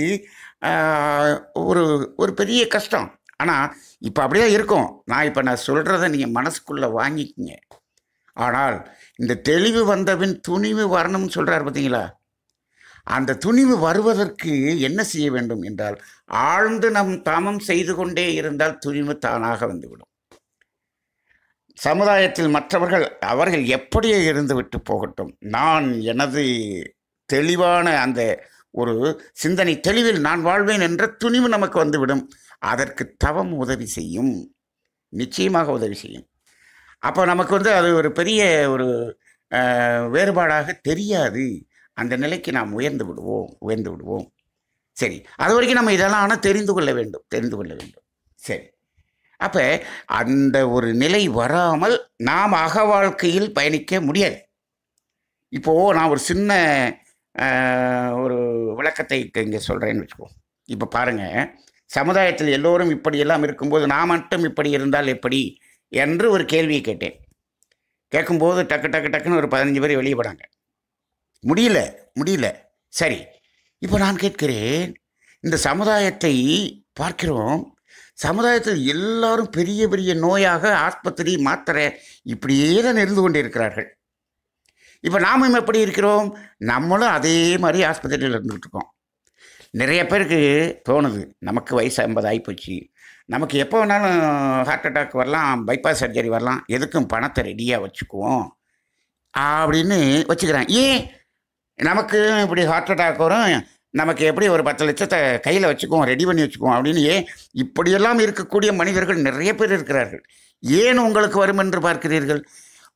[SPEAKER 1] ஒரு ஒரு பெரிய கஷ்டம் ஆனால் இப்போ அப்படியே இருக்கும் நான் இப்போ நான் சொல்கிறத நீங்கள் மனசுக்குள்ளே வாங்கிக்கிங்க ஆனால் இந்த தெளிவு வந்தபின் துணிவு வரணும்னு சொல்கிறார் பார்த்தீங்களா அந்த துணிவு வருவதற்கு என்ன செய்ய வேண்டும் என்றால் ஆழ்ந்து நம் தாமம் செய்து கொண்டே இருந்தால் துணிவு தானாக வந்துவிடும் சமுதாயத்தில் மற்றவர்கள் அவர்கள் எப்படியே இருந்துவிட்டு போகட்டும் நான் எனது தெளிவான அந்த ஒரு சிந்தனை தெளிவில் நான் வாழ்வேன் என்ற துணிவு நமக்கு வந்துவிடும் அதற்கு தவம் உதவி செய்யும் நிச்சயமாக உதவி செய்யும் அப்போ நமக்கு வந்து அது ஒரு பெரிய ஒரு வேறுபாடாக தெரியாது அந்த நிலைக்கு நாம் உயர்ந்து விடுவோம் உயர்ந்து விடுவோம் சரி அது வரைக்கும் நம்ம இதெல்லாம் ஆனால் தெரிந்து கொள்ள வேண்டும் தெரிந்து கொள்ள வேண்டும் சரி அப்போ அந்த ஒரு நிலை வராமல் நாம் அக வாழ்க்கையில் பயணிக்க முடியாது இப்போது நான் ஒரு சின்ன ஒரு விளக்கத்தை இங்கே சொல்கிறேன்னு வச்சுக்கோம் இப்போ பாருங்கள் சமுதாயத்தில் எல்லோரும் இப்படியெல்லாம் இருக்கும்போது நான் மட்டும் இப்படி இருந்தால் எப்படி என்று ஒரு கேள்வியை கேட்டேன் கேட்கும்போது டக்கு டக்கு டக்குன்னு ஒரு பதினஞ்சு பேர் வெளியே போனாங்க முடியல முடியல சரி இப்போ நான் கேட்கிறேன் இந்த சமுதாயத்தை பார்க்கிறோம் சமுதாயத்தில் எல்லாரும் பெரிய பெரிய நோயாக ஆஸ்பத்திரி மாத்திரை இப்படியே தான் இருந்து கொண்டு இருக்கிறார்கள் இப்போ நாமும் எப்படி இருக்கிறோம் நம்மளும் அதே மாதிரி ஆஸ்பத்திரியில் இருந்துகிட்டு இருக்கோம் நிறைய பேருக்கு தோணுது நமக்கு வயசு ஐம்பது ஆகிப்போச்சு நமக்கு எப்போ வேணாலும் ஹார்ட் அட்டாக் வரலாம் பைபாஸ் சர்ஜரி வரலாம் எதுக்கும் பணத்தை ரெடியாக வச்சுக்குவோம் அப்படின்னு வச்சுக்கிறேன் ஏன் நமக்கு இப்படி ஹார்ட் அட்டாக் வரும் நமக்கு எப்படி ஒரு பத்து லட்சத்தை கையில் வச்சுக்குவோம் ரெடி பண்ணி வச்சுக்குவோம் அப்படின்னு ஏன் இப்படியெல்லாம் இருக்கக்கூடிய மனிதர்கள் நிறைய பேர் இருக்கிறார்கள் ஏன் உங்களுக்கு வரும் என்று பார்க்கிறீர்கள்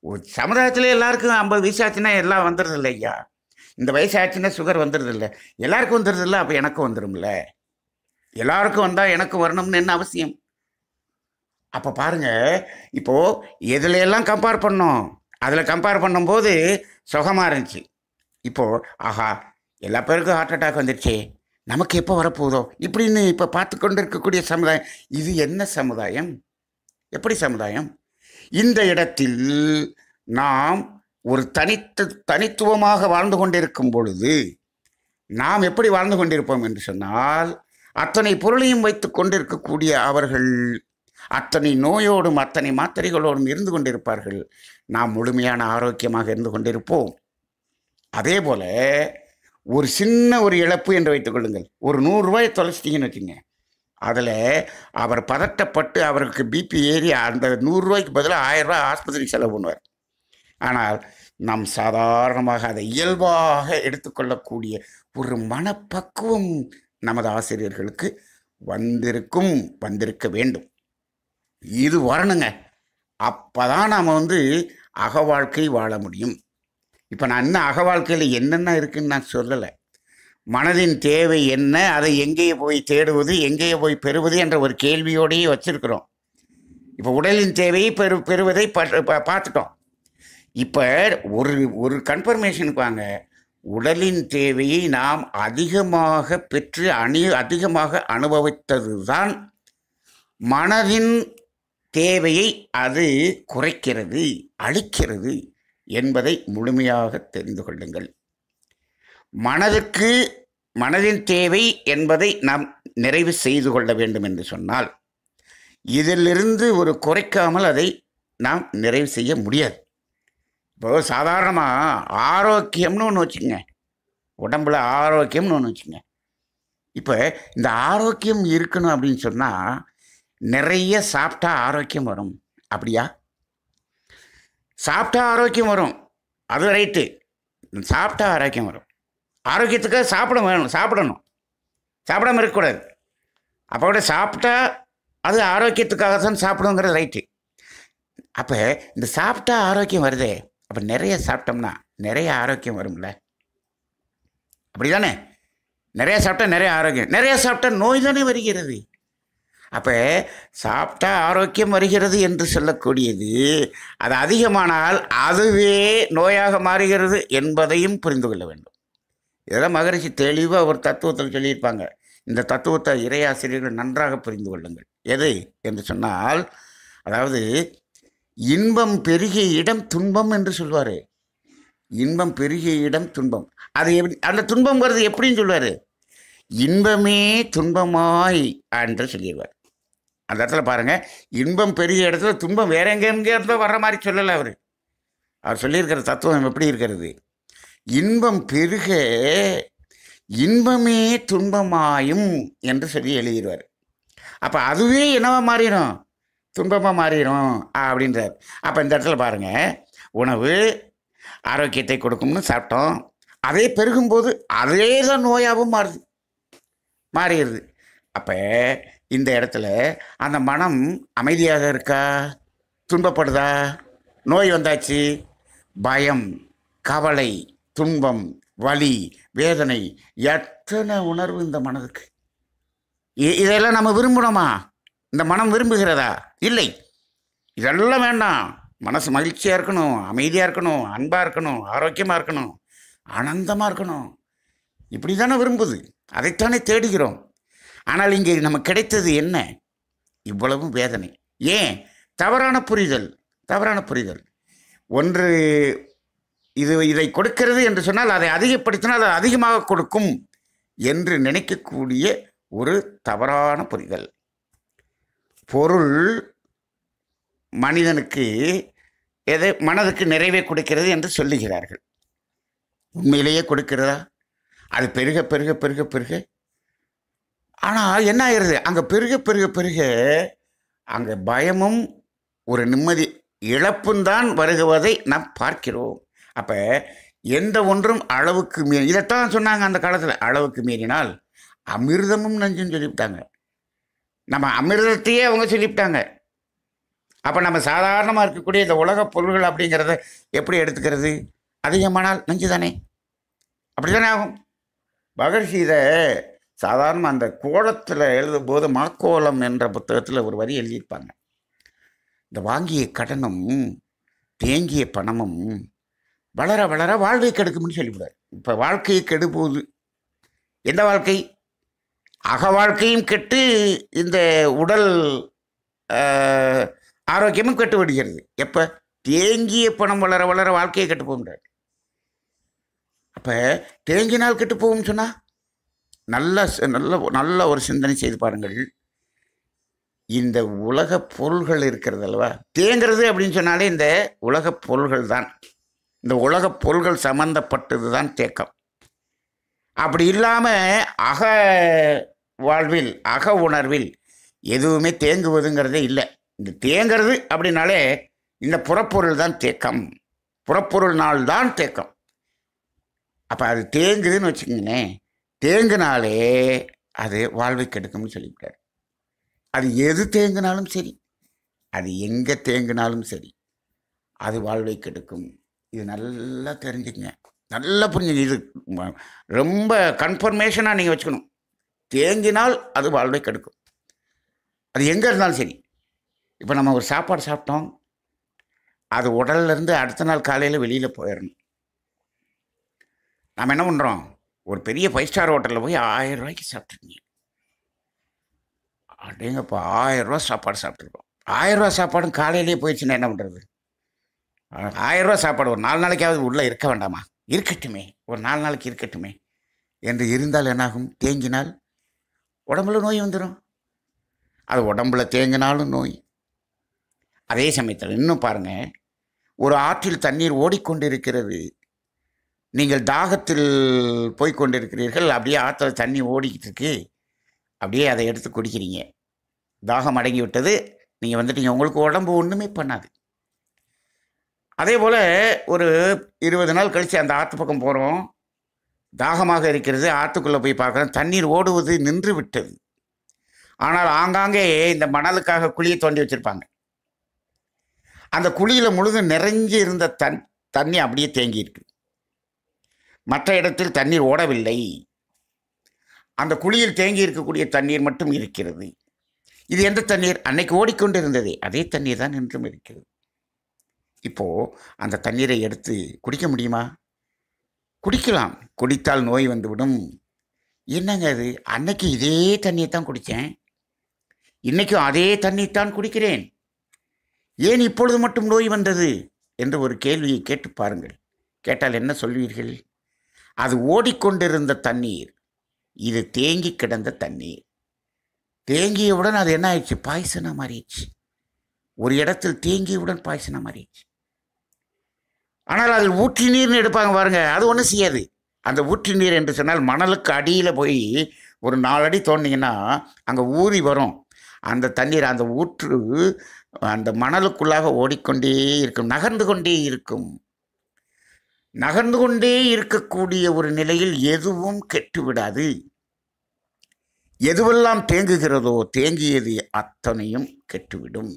[SPEAKER 1] ஒரு சமுதாயத்தில் எல்லாருக்கும் ஐம்பது வயசு ஆச்சுன்னா எல்லாம் இல்லை ஐயா இந்த வயசு ஆச்சுன்னா சுகர் வந்துடுறதில்ல எல்லாருக்கும் வந்துடுறதில்ல அப்போ எனக்கும் வந்துடும்ல எல்லாருக்கும் வந்தால் எனக்கு வரணும்னு என்ன அவசியம் அப்போ பாருங்கள் இப்போது எதுல எல்லாம் கம்பேர் பண்ணோம் அதில் கம்பேர் பண்ணும்போது சுகமாக இருந்துச்சு இப்போது ஆஹா எல்லா பேருக்கும் ஹார்ட் அட்டாக் வந்துடுச்சு நமக்கு எப்போ வரப்போகுதோ இப்படின்னு இப்போ பார்த்து கொண்டு இருக்கக்கூடிய சமுதாயம் இது என்ன சமுதாயம் எப்படி சமுதாயம் இந்த இடத்தில் நாம் ஒரு தனித்து தனித்துவமாக வாழ்ந்து கொண்டிருக்கும் பொழுது நாம் எப்படி வாழ்ந்து கொண்டிருப்போம் என்று சொன்னால் அத்தனை பொருளையும் வைத்து கொண்டிருக்கக்கூடிய அவர்கள் அத்தனை நோயோடும் அத்தனை மாத்திரைகளோடும் இருந்து கொண்டிருப்பார்கள் நாம் முழுமையான ஆரோக்கியமாக இருந்து கொண்டிருப்போம் அதே போல் ஒரு சின்ன ஒரு இழப்பு என்று வைத்துக்கொள்ளுங்கள் ஒரு நூறுரூவாயை தொலைச்சிட்டிங்கன்னு வச்சுங்க அதில் அவர் பதட்டப்பட்டு அவருக்கு பிபி ஏறி அந்த நூறுரூவாய்க்கு பதிலாக ஆயிரரூபா ஆஸ்பத்திரிக்கு செலவு பண்ணுவார் ஆனால் நாம் சாதாரணமாக அதை இயல்பாக எடுத்துக்கொள்ளக்கூடிய ஒரு மனப்பக்குவம் நமது ஆசிரியர்களுக்கு வந்திருக்கும் வந்திருக்க வேண்டும் இது வரணுங்க அப்போ தான் நாம் வந்து அக வாழ்க்கை வாழ முடியும் இப்போ நான் இன்னும் அக வாழ்க்கையில் என்னென்ன இருக்குன்னு நான் சொல்லலை மனதின் தேவை என்ன அதை எங்கேயே போய் தேடுவது எங்கேயே போய் பெறுவது என்ற ஒரு கேள்வியோடையே வச்சுருக்கிறோம் இப்போ உடலின் தேவையை பெரு பெறுவதை பார்த்துட்டோம் இப்போ ஒரு ஒரு கன்ஃபர்மேஷனுக்கு வாங்க உடலின் தேவையை நாம் அதிகமாக பெற்று அணி அதிகமாக அனுபவித்ததுதான் மனதின் தேவையை அது குறைக்கிறது அழிக்கிறது என்பதை முழுமையாக தெரிந்து கொள்ளுங்கள் மனதுக்கு மனதின் தேவை என்பதை நாம் நிறைவு செய்து கொள்ள வேண்டும் என்று சொன்னால் இதிலிருந்து ஒரு குறைக்காமல் அதை நாம் நிறைவு செய்ய முடியாது இப்போ சாதாரணமாக ஆரோக்கியம்னு ஒன்று வச்சுக்கோங்க உடம்புல ஆரோக்கியம்னு ஒன்று வச்சுங்க இப்போ இந்த ஆரோக்கியம் இருக்கணும் அப்படின்னு சொன்னால் நிறைய சாப்பிட்டா ஆரோக்கியம் வரும் அப்படியா சாப்பிட்டா ஆரோக்கியம் வரும் அது ரைட்டு சாப்பிட்டா ஆரோக்கியம் வரும் ஆரோக்கியத்துக்காக சாப்பிட வேணும் சாப்பிடணும் சாப்பிடாமல் இருக்கக்கூடாது அப்போ கூட சாப்பிட்டா அது ஆரோக்கியத்துக்காக தான் சாப்பிடுங்கிறது ரைட்டு அப்போ இந்த சாப்பிட்டா ஆரோக்கியம் வருதே அப்போ நிறைய சாப்பிட்டோம்னா நிறைய ஆரோக்கியம் வரும்ல அப்படி தானே நிறையா சாப்பிட்டா நிறைய ஆரோக்கியம் நிறையா சாப்பிட்டா நோய் தானே வருகிறது அப்போ சாப்பிட்டா ஆரோக்கியம் வருகிறது என்று சொல்லக்கூடியது அது அதிகமானால் அதுவே நோயாக மாறுகிறது என்பதையும் புரிந்து கொள்ள வேண்டும் இதெல்லாம் மகரிஷி தெளிவாக ஒரு தத்துவத்தில் சொல்லியிருப்பாங்க இந்த தத்துவத்தை இறையாசிரியர்கள் நன்றாக புரிந்து கொள்ளுங்கள் எது என்று சொன்னால் அதாவது இன்பம் பெருகிய இடம் துன்பம் என்று சொல்வார் இன்பம் பெருகிய இடம் துன்பம் அது எப்படி அந்த துன்பங்கிறது எப்படின்னு சொல்வார் இன்பமே துன்பமாய் என்று சொல்லிடுவார் அந்த இடத்துல பாருங்கள் இன்பம் பெரிய இடத்துல துன்பம் வேற எங்கே எங்கேருந்தோ வர்ற மாதிரி சொல்லலை அவர் அவர் சொல்லியிருக்கிற தத்துவம் எப்படி இருக்கிறது இன்பம் பெருக இன்பமே துன்பமாயும் என்று சொல்லி எழுதிடுவார் அப்போ அதுவே என்னவா மாறிடும் துன்பமாக மாறிடும் அப்படின்றார் அப்போ இந்த இடத்துல பாருங்கள் உணவு ஆரோக்கியத்தை கொடுக்கும்னு சாப்பிட்டோம் அதே பெருகும்போது அதே தான் நோயாகவும் மாறுது மாறிடுது அப்போ இந்த இடத்துல அந்த மனம் அமைதியாக இருக்கா துன்பப்படுதா நோய் வந்தாச்சு பயம் கவலை துன்பம் வலி வேதனை எத்தனை உணர்வு இந்த மனதுக்கு இதெல்லாம் நம்ம விரும்பணுமா இந்த மனம் விரும்புகிறதா இல்லை இதெல்லாம் வேண்டாம் மனசு மகிழ்ச்சியாக இருக்கணும் அமைதியாக இருக்கணும் அன்பாக இருக்கணும் ஆரோக்கியமாக இருக்கணும் ஆனந்தமாக இருக்கணும் இப்படி தானே விரும்புது அதைத்தானே தேடுகிறோம் ஆனால் இங்கே நமக்கு கிடைத்தது என்ன இவ்வளவும் வேதனை ஏன் தவறான புரிதல் தவறான புரிதல் ஒன்று இது இதை கொடுக்கிறது என்று சொன்னால் அதை அதிகப்படுத்தினால் அது அதிகமாக கொடுக்கும் என்று நினைக்கக்கூடிய ஒரு தவறான புரிதல் பொருள் மனிதனுக்கு எதை மனதுக்கு நிறைவே கொடுக்கிறது என்று சொல்லுகிறார்கள் உண்மையிலேயே கொடுக்கிறதா அது பெருக பெருக பெருக பெருக ஆனால் என்ன ஆயிடுது அங்கே பெருக பெருக பெருக அங்கே பயமும் ஒரு நிம்மதி இழப்பும் தான் வருகுவதை நாம் பார்க்கிறோம் அப்போ எந்த ஒன்றும் அளவுக்கு மீறி இதைத்தான் சொன்னாங்க அந்த காலத்தில் அளவுக்கு மீறினால் அமிர்தமும் நஞ்சுன்னு சொல்லிவிட்டாங்க நம்ம அமிர்தத்தையே அவங்க சொல்லிவிட்டாங்க அப்போ நம்ம சாதாரணமாக இருக்கக்கூடிய இந்த உலக பொருள்கள் அப்படிங்கிறத எப்படி எடுத்துக்கிறது அதிகமானால் நஞ்சு தானே அப்படி தானே ஆகும் மகர்ஷி இதை சாதாரணமாக அந்த கோலத்தில் எழுதும்போது மாக்கோலம் என்ற புத்தகத்தில் ஒரு வரி எழுதியிருப்பாங்க இந்த வாங்கிய கடனும் தேங்கிய பணமும் வளர வளர வாழ்வை கெடுக்கும்னு சொல்லிவிடுவார் இப்போ வாழ்க்கையை கெடுபோது எந்த வாழ்க்கை அக வாழ்க்கையும் கெட்டு இந்த உடல் ஆரோக்கியமும் கெட்டு விடுகிறது எப்போ தேங்கிய பணம் வளர வளர வாழ்க்கையை கெட்டு முடியாது அப்போ தேங்கினால் கெட்டு போகும் சொன்னால் நல்ல நல்ல நல்ல ஒரு சிந்தனை செய்து பாருங்கள் இந்த உலக பொருள்கள் இருக்கிறது அல்லவா தேங்கிறது அப்படின்னு சொன்னாலே இந்த உலக பொருள்கள் தான் இந்த உலக பொருள்கள் சம்மந்தப்பட்டது தான் தேக்கம் அப்படி இல்லாமல் அக வாழ்வில் அக உணர்வில் எதுவுமே தேங்குவதுங்கிறதே இல்லை இந்த தேங்கிறது அப்படின்னாலே இந்த புறப்பொருள் தான் தேக்கம் புறப்பொருள்னால் தான் தேக்கம் அப்போ அது தேங்குதுன்னு வச்சுக்கிங்கண்ணே தேங்கினாலே அது வாழ்வை கெடுக்கும்னு சொல்லிவிட்டார் அது எது தேங்கினாலும் சரி அது எங்கே தேங்கினாலும் சரி அது வாழ்வை கெடுக்கும் இது நல்லா தெரிஞ்சுக்கங்க நல்லா புரிஞ்சுங்க இது ரொம்ப கன்ஃபர்மேஷனாக நீங்கள் வச்சுக்கணும் தேங்கினால் அது வாழ்வை கெடுக்கும் அது எங்கே இருந்தாலும் சரி இப்போ நம்ம ஒரு சாப்பாடு சாப்பிட்டோம் அது உடல்லேருந்து அடுத்த நாள் காலையில் வெளியில் போயிடணும் நம்ம என்ன பண்ணுறோம் ஒரு பெரிய ஃபைவ் ஸ்டார் ஹோட்டலில் போய் ஆயிரம் ரூபாய்க்கு சாப்பிட்ருக்கீங்க அப்படிங்கப்போ ஆயிரரூவா சாப்பாடு சாப்பிட்ருக்கோம் ஆயிரரூவா சாப்பாடும் காலையிலேயே போயிடுச்சுன்னா என்ன பண்ணுறது ஆயிரரூவா சாப்பாடு ஒரு நாலு நாளைக்காவது உள்ளே இருக்க வேண்டாமா இருக்கட்டுமே ஒரு நாலு நாளைக்கு இருக்கட்டுமே என்று இருந்தால் என்னாகும் தேங்கினால் உடம்புல நோய் வந்துடும் அது உடம்புல தேங்கினாலும் நோய் அதே சமயத்தில் இன்னும் பாருங்கள் ஒரு ஆற்றில் தண்ணீர் ஓடிக்கொண்டிருக்கிறது நீங்கள் தாகத்தில் போய்கொண்டிருக்கிறீர்கள் அப்படியே ஆற்றுல தண்ணி ஓடிக்கிட்டு இருக்கு அப்படியே அதை எடுத்து குடிக்கிறீங்க தாகம் அடங்கி விட்டது நீங்கள் வந்துட்டீங்க உங்களுக்கு உடம்பு ஒன்றுமே பண்ணாது அதே போல் ஒரு இருபது நாள் கழித்து அந்த ஆற்று பக்கம் போகிறோம் தாகமாக இருக்கிறது ஆற்றுக்குள்ளே போய் பார்க்குறோம் தண்ணீர் ஓடுவது நின்று விட்டது ஆனால் ஆங்காங்கே இந்த மணலுக்காக குழியை தோண்டி வச்சுருப்பாங்க அந்த குழியில் முழுதும் நிறைஞ்சு இருந்த தன் தண்ணி அப்படியே தேங்கியிருக்கு மற்ற இடத்தில் தண்ணீர் ஓடவில்லை அந்த குழியில் தேங்கி இருக்கக்கூடிய தண்ணீர் மட்டும் இருக்கிறது இது எந்த தண்ணீர் அன்னைக்கு ஓடிக்கொண்டிருந்ததே அதே தண்ணீர் தான் நின்றும் இருக்கிறது இப்போது அந்த தண்ணீரை எடுத்து குடிக்க முடியுமா குடிக்கலாம் குடித்தால் நோய் வந்துவிடும் என்னங்க அது அன்னைக்கு இதே தண்ணியை தான் குடித்தேன் இன்றைக்கும் அதே தண்ணித்தான் குடிக்கிறேன் ஏன் இப்பொழுது மட்டும் நோய் வந்தது என்று ஒரு கேள்வியை கேட்டு பாருங்கள் கேட்டால் என்ன சொல்வீர்கள் அது ஓடிக்கொண்டிருந்த தண்ணீர் இது தேங்கி கிடந்த தண்ணீர் தேங்கியவுடன் அது என்ன ஆயிடுச்சு பாய்சனாக மாறிடுச்சு ஒரு இடத்தில் தேங்கியவுடன் பாய்சனாக மாறிடுச்சு ஆனால் அதில் ஊற்றி நீர்னு எடுப்பாங்க பாருங்க அது ஒன்றும் செய்யாது அந்த ஊற்றி நீர் என்று சொன்னால் மணலுக்கு அடியில் போய் ஒரு நாலடி தோண்டிங்கன்னா அங்கே ஊறி வரும் அந்த தண்ணீர் அந்த ஊற்று அந்த மணலுக்குள்ளாக ஓடிக்கொண்டே இருக்கும் நகர்ந்து கொண்டே இருக்கும் நகர்ந்து கொண்டே இருக்கக்கூடிய ஒரு நிலையில் எதுவும் கெட்டுவிடாது எதுவெல்லாம் தேங்குகிறதோ தேங்கியது அத்தனையும் கெட்டுவிடும்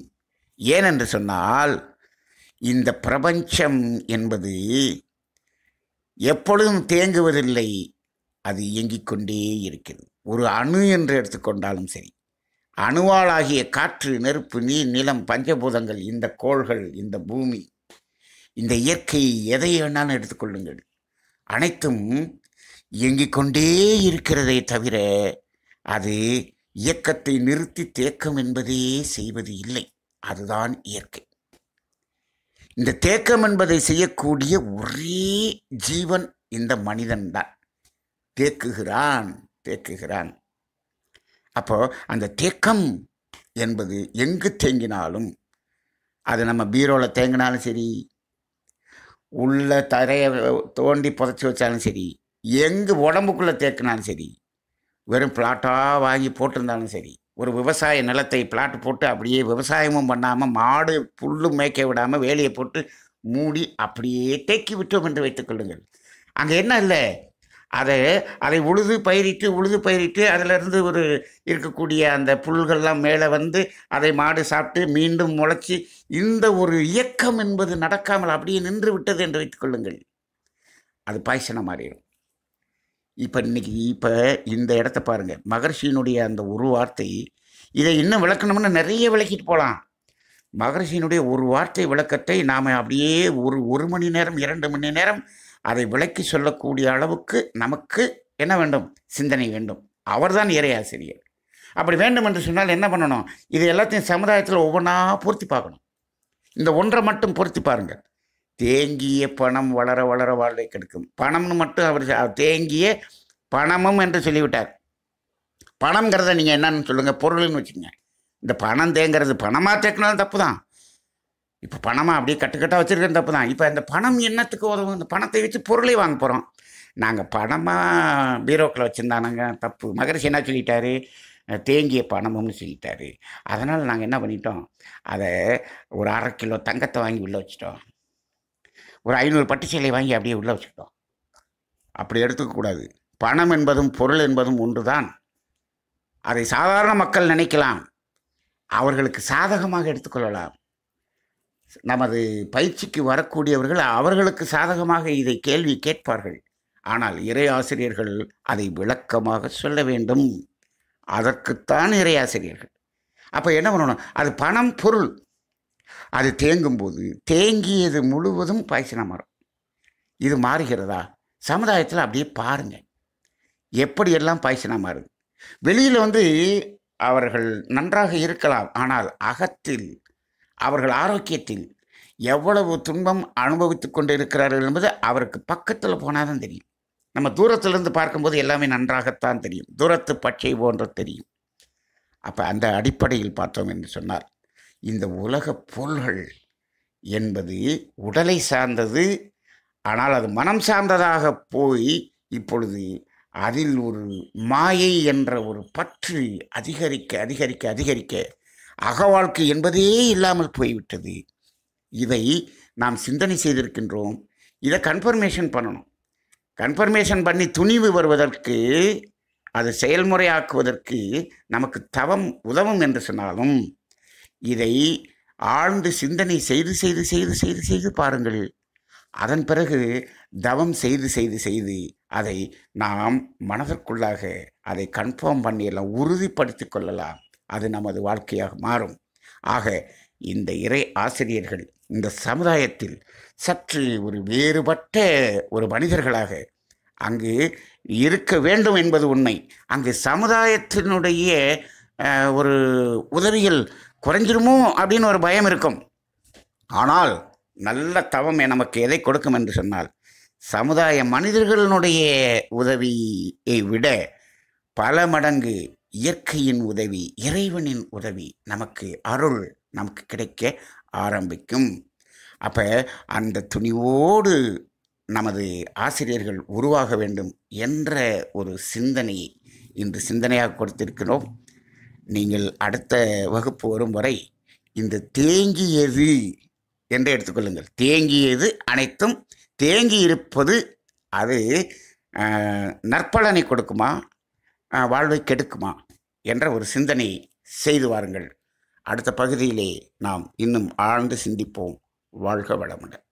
[SPEAKER 1] ஏனென்று சொன்னால் இந்த பிரபஞ்சம் என்பது எப்பொழுதும் தேங்குவதில்லை அது இயங்கிக் கொண்டே இருக்கிறது ஒரு அணு என்று எடுத்துக்கொண்டாலும் சரி அணுவாளாகிய காற்று நெருப்பு நீர் நிலம் பஞ்சபூதங்கள் இந்த கோள்கள் இந்த பூமி இந்த இயற்கை எதை வேணாலும் எடுத்துக்கொள்ளுங்கள் அனைத்தும் இயங்கிக் கொண்டே இருக்கிறதே தவிர அது இயக்கத்தை நிறுத்தி தேக்கம் என்பதே செய்வது இல்லை அதுதான் இயற்கை இந்த தேக்கம் என்பதை செய்யக்கூடிய ஒரே ஜீவன் இந்த மனிதன்தான் தேக்குகிறான் தேக்குகிறான் அப்போ அந்த தேக்கம் என்பது எங்கு தேங்கினாலும் அது நம்ம பீரோவில் தேங்கினாலும் சரி உள்ள தரையை தோண்டி புதைச்சி வச்சாலும் சரி எங்கு உடம்புக்குள்ளே தேக்கினாலும் சரி வெறும் பிளாட்டாக வாங்கி போட்டிருந்தாலும் சரி ஒரு விவசாய நிலத்தை பிளாட் போட்டு அப்படியே விவசாயமும் பண்ணாமல் மாடு புல்லும் மேய்க்க விடாமல் வேலையை போட்டு மூடி அப்படியே தேக்கி விட்டோம் என்று வைத்துக்கொள்ளுங்கள் அங்கே என்ன இல்லை அதை அதை உழுது பயிரிட்டு உழுது பயிரிட்டு அதிலிருந்து ஒரு இருக்கக்கூடிய அந்த புல்கள்லாம் மேலே வந்து அதை மாடு சாப்பிட்டு மீண்டும் முளைச்சி இந்த ஒரு இயக்கம் என்பது நடக்காமல் அப்படியே நின்று விட்டது என்று வைத்துக்கொள்ளுங்கள் அது பாய்ச்சனம் மாறிடும் இப்போ இன்றைக்கி இப்போ இந்த இடத்த பாருங்கள் மகர்ஷியினுடைய அந்த ஒரு வார்த்தை இதை இன்னும் விளக்கணும்னு நிறைய விளக்கிட்டு போகலாம் மகர்ஷியினுடைய ஒரு வார்த்தை விளக்கத்தை நாம் அப்படியே ஒரு ஒரு மணி நேரம் இரண்டு மணி நேரம் அதை விளக்கி சொல்லக்கூடிய அளவுக்கு நமக்கு என்ன வேண்டும் சிந்தனை வேண்டும் அவர்தான் இறையாசிரியர் அப்படி வேண்டும் என்று சொன்னால் என்ன பண்ணணும் இது எல்லாத்தையும் சமுதாயத்தில் ஒவ்வொன்றா பூர்த்தி பார்க்கணும் இந்த ஒன்றை மட்டும் பொருத்தி பாருங்கள் தேங்கிய பணம் வளர வளர வாழ்வை கெடுக்கும் பணம்னு மட்டும் அவர் தேங்கிய பணமும் என்று சொல்லிவிட்டார் பணங்கிறத நீங்கள் என்னன்னு சொல்லுங்கள் பொருள்னு வச்சுக்கோங்க இந்த பணம் தேங்கிறது பணமாக தேக்கினாலும் தப்பு தான் இப்போ பணமாக அப்படியே கட்டுக்கட்டாக வச்சுருக்கிறது தப்பு தான் இப்போ இந்த பணம் என்னத்துக்கு உதவும் இந்த பணத்தை வச்சு பொருளை வாங்க போகிறோம் நாங்கள் பணமாக பீரோக்கில் வச்சுருந்தானுங்க தப்பு மகரிஷி என்ன சொல்லிட்டாரு தேங்கிய பணமும்னு சொல்லிட்டாரு அதனால் நாங்கள் என்ன பண்ணிட்டோம் அதை ஒரு அரை கிலோ தங்கத்தை வாங்கி உள்ளே வச்சிட்டோம் ஒரு ஐநூறு பட்டு சேலை வாங்கி அப்படியே உள்ளே வச்சுக்கிட்டோம் அப்படி எடுத்துக்கக்கூடாது பணம் என்பதும் பொருள் என்பதும் ஒன்று தான் அதை சாதாரண மக்கள் நினைக்கலாம் அவர்களுக்கு சாதகமாக எடுத்துக்கொள்ளலாம் நமது பயிற்சிக்கு வரக்கூடியவர்கள் அவர்களுக்கு சாதகமாக இதை கேள்வி கேட்பார்கள் ஆனால் இறை ஆசிரியர்கள் அதை விளக்கமாக சொல்ல வேண்டும் அதற்குத்தான் இறை ஆசிரியர்கள் அப்போ என்ன பண்ணணும் அது பணம் பொருள் அது தேங்கும் போது தேங்கியது முழுவதும் பாய்ச்சின மரம் இது மாறுகிறதா சமுதாயத்தில் அப்படியே பாருங்கள் எப்படியெல்லாம் பாய்ச்சினா மாறுது வெளியில் வந்து அவர்கள் நன்றாக இருக்கலாம் ஆனால் அகத்தில் அவர்கள் ஆரோக்கியத்தில் எவ்வளவு துன்பம் அனுபவித்து கொண்டு இருக்கிறார்கள் என்பது அவருக்கு பக்கத்தில் போனால் தான் தெரியும் நம்ம தூரத்திலிருந்து பார்க்கும்போது எல்லாமே நன்றாகத்தான் தெரியும் தூரத்து பச்சை போன்ற தெரியும் அப்போ அந்த அடிப்படையில் பார்த்தோம் என்று சொன்னார் இந்த உலக பொருள்கள் என்பது உடலை சார்ந்தது ஆனால் அது மனம் சார்ந்ததாக போய் இப்பொழுது அதில் ஒரு மாயை என்ற ஒரு பற்று அதிகரிக்க அதிகரிக்க அதிகரிக்க அக வாழ்க்கை என்பதே இல்லாமல் போய்விட்டது இதை நாம் சிந்தனை செய்திருக்கின்றோம் இதை கன்ஃபர்மேஷன் பண்ணணும் கன்ஃபர்மேஷன் பண்ணி துணிவு வருவதற்கு அதை செயல்முறையாக்குவதற்கு நமக்கு தவம் உதவும் என்று சொன்னாலும் இதை ஆழ்ந்து சிந்தனை செய்து செய்து செய்து செய்து செய்து பாருங்கள் அதன் பிறகு தவம் செய்து செய்து செய்து அதை நாம் மனதிற்குள்ளாக அதை கன்ஃபார்ம் பண்ணிடலாம் உறுதிப்படுத்தி கொள்ளலாம் அது நமது வாழ்க்கையாக மாறும் ஆக இந்த இறை ஆசிரியர்கள் இந்த சமுதாயத்தில் சற்று ஒரு வேறுபட்ட ஒரு மனிதர்களாக அங்கு இருக்க வேண்டும் என்பது உண்மை அங்கு சமுதாயத்தினுடைய ஒரு உதவிகள் குறைஞ்சிருமோ அப்படின்னு ஒரு பயம் இருக்கும் ஆனால் நல்ல தவம் நமக்கு எதை கொடுக்கும் என்று சொன்னால் சமுதாய மனிதர்களுடைய உதவியை விட பல மடங்கு இயற்கையின் உதவி இறைவனின் உதவி நமக்கு அருள் நமக்கு கிடைக்க ஆரம்பிக்கும் அப்போ அந்த துணிவோடு நமது ஆசிரியர்கள் உருவாக வேண்டும் என்ற ஒரு சிந்தனையை இன்று சிந்தனையாக கொடுத்திருக்கிறோம் நீங்கள் அடுத்த வகுப்பு வரும் வரை இந்த தேங்கியது என்று எடுத்துக்கொள்ளுங்கள் தேங்கியது அனைத்தும் தேங்கி இருப்பது அது நற்பலனை கொடுக்குமா வாழ்வை கெடுக்குமா என்ற ஒரு சிந்தனை செய்து வாருங்கள் அடுத்த பகுதியிலே நாம் இன்னும் ஆழ்ந்து சிந்திப்போம் வாழ்க வளமுடன்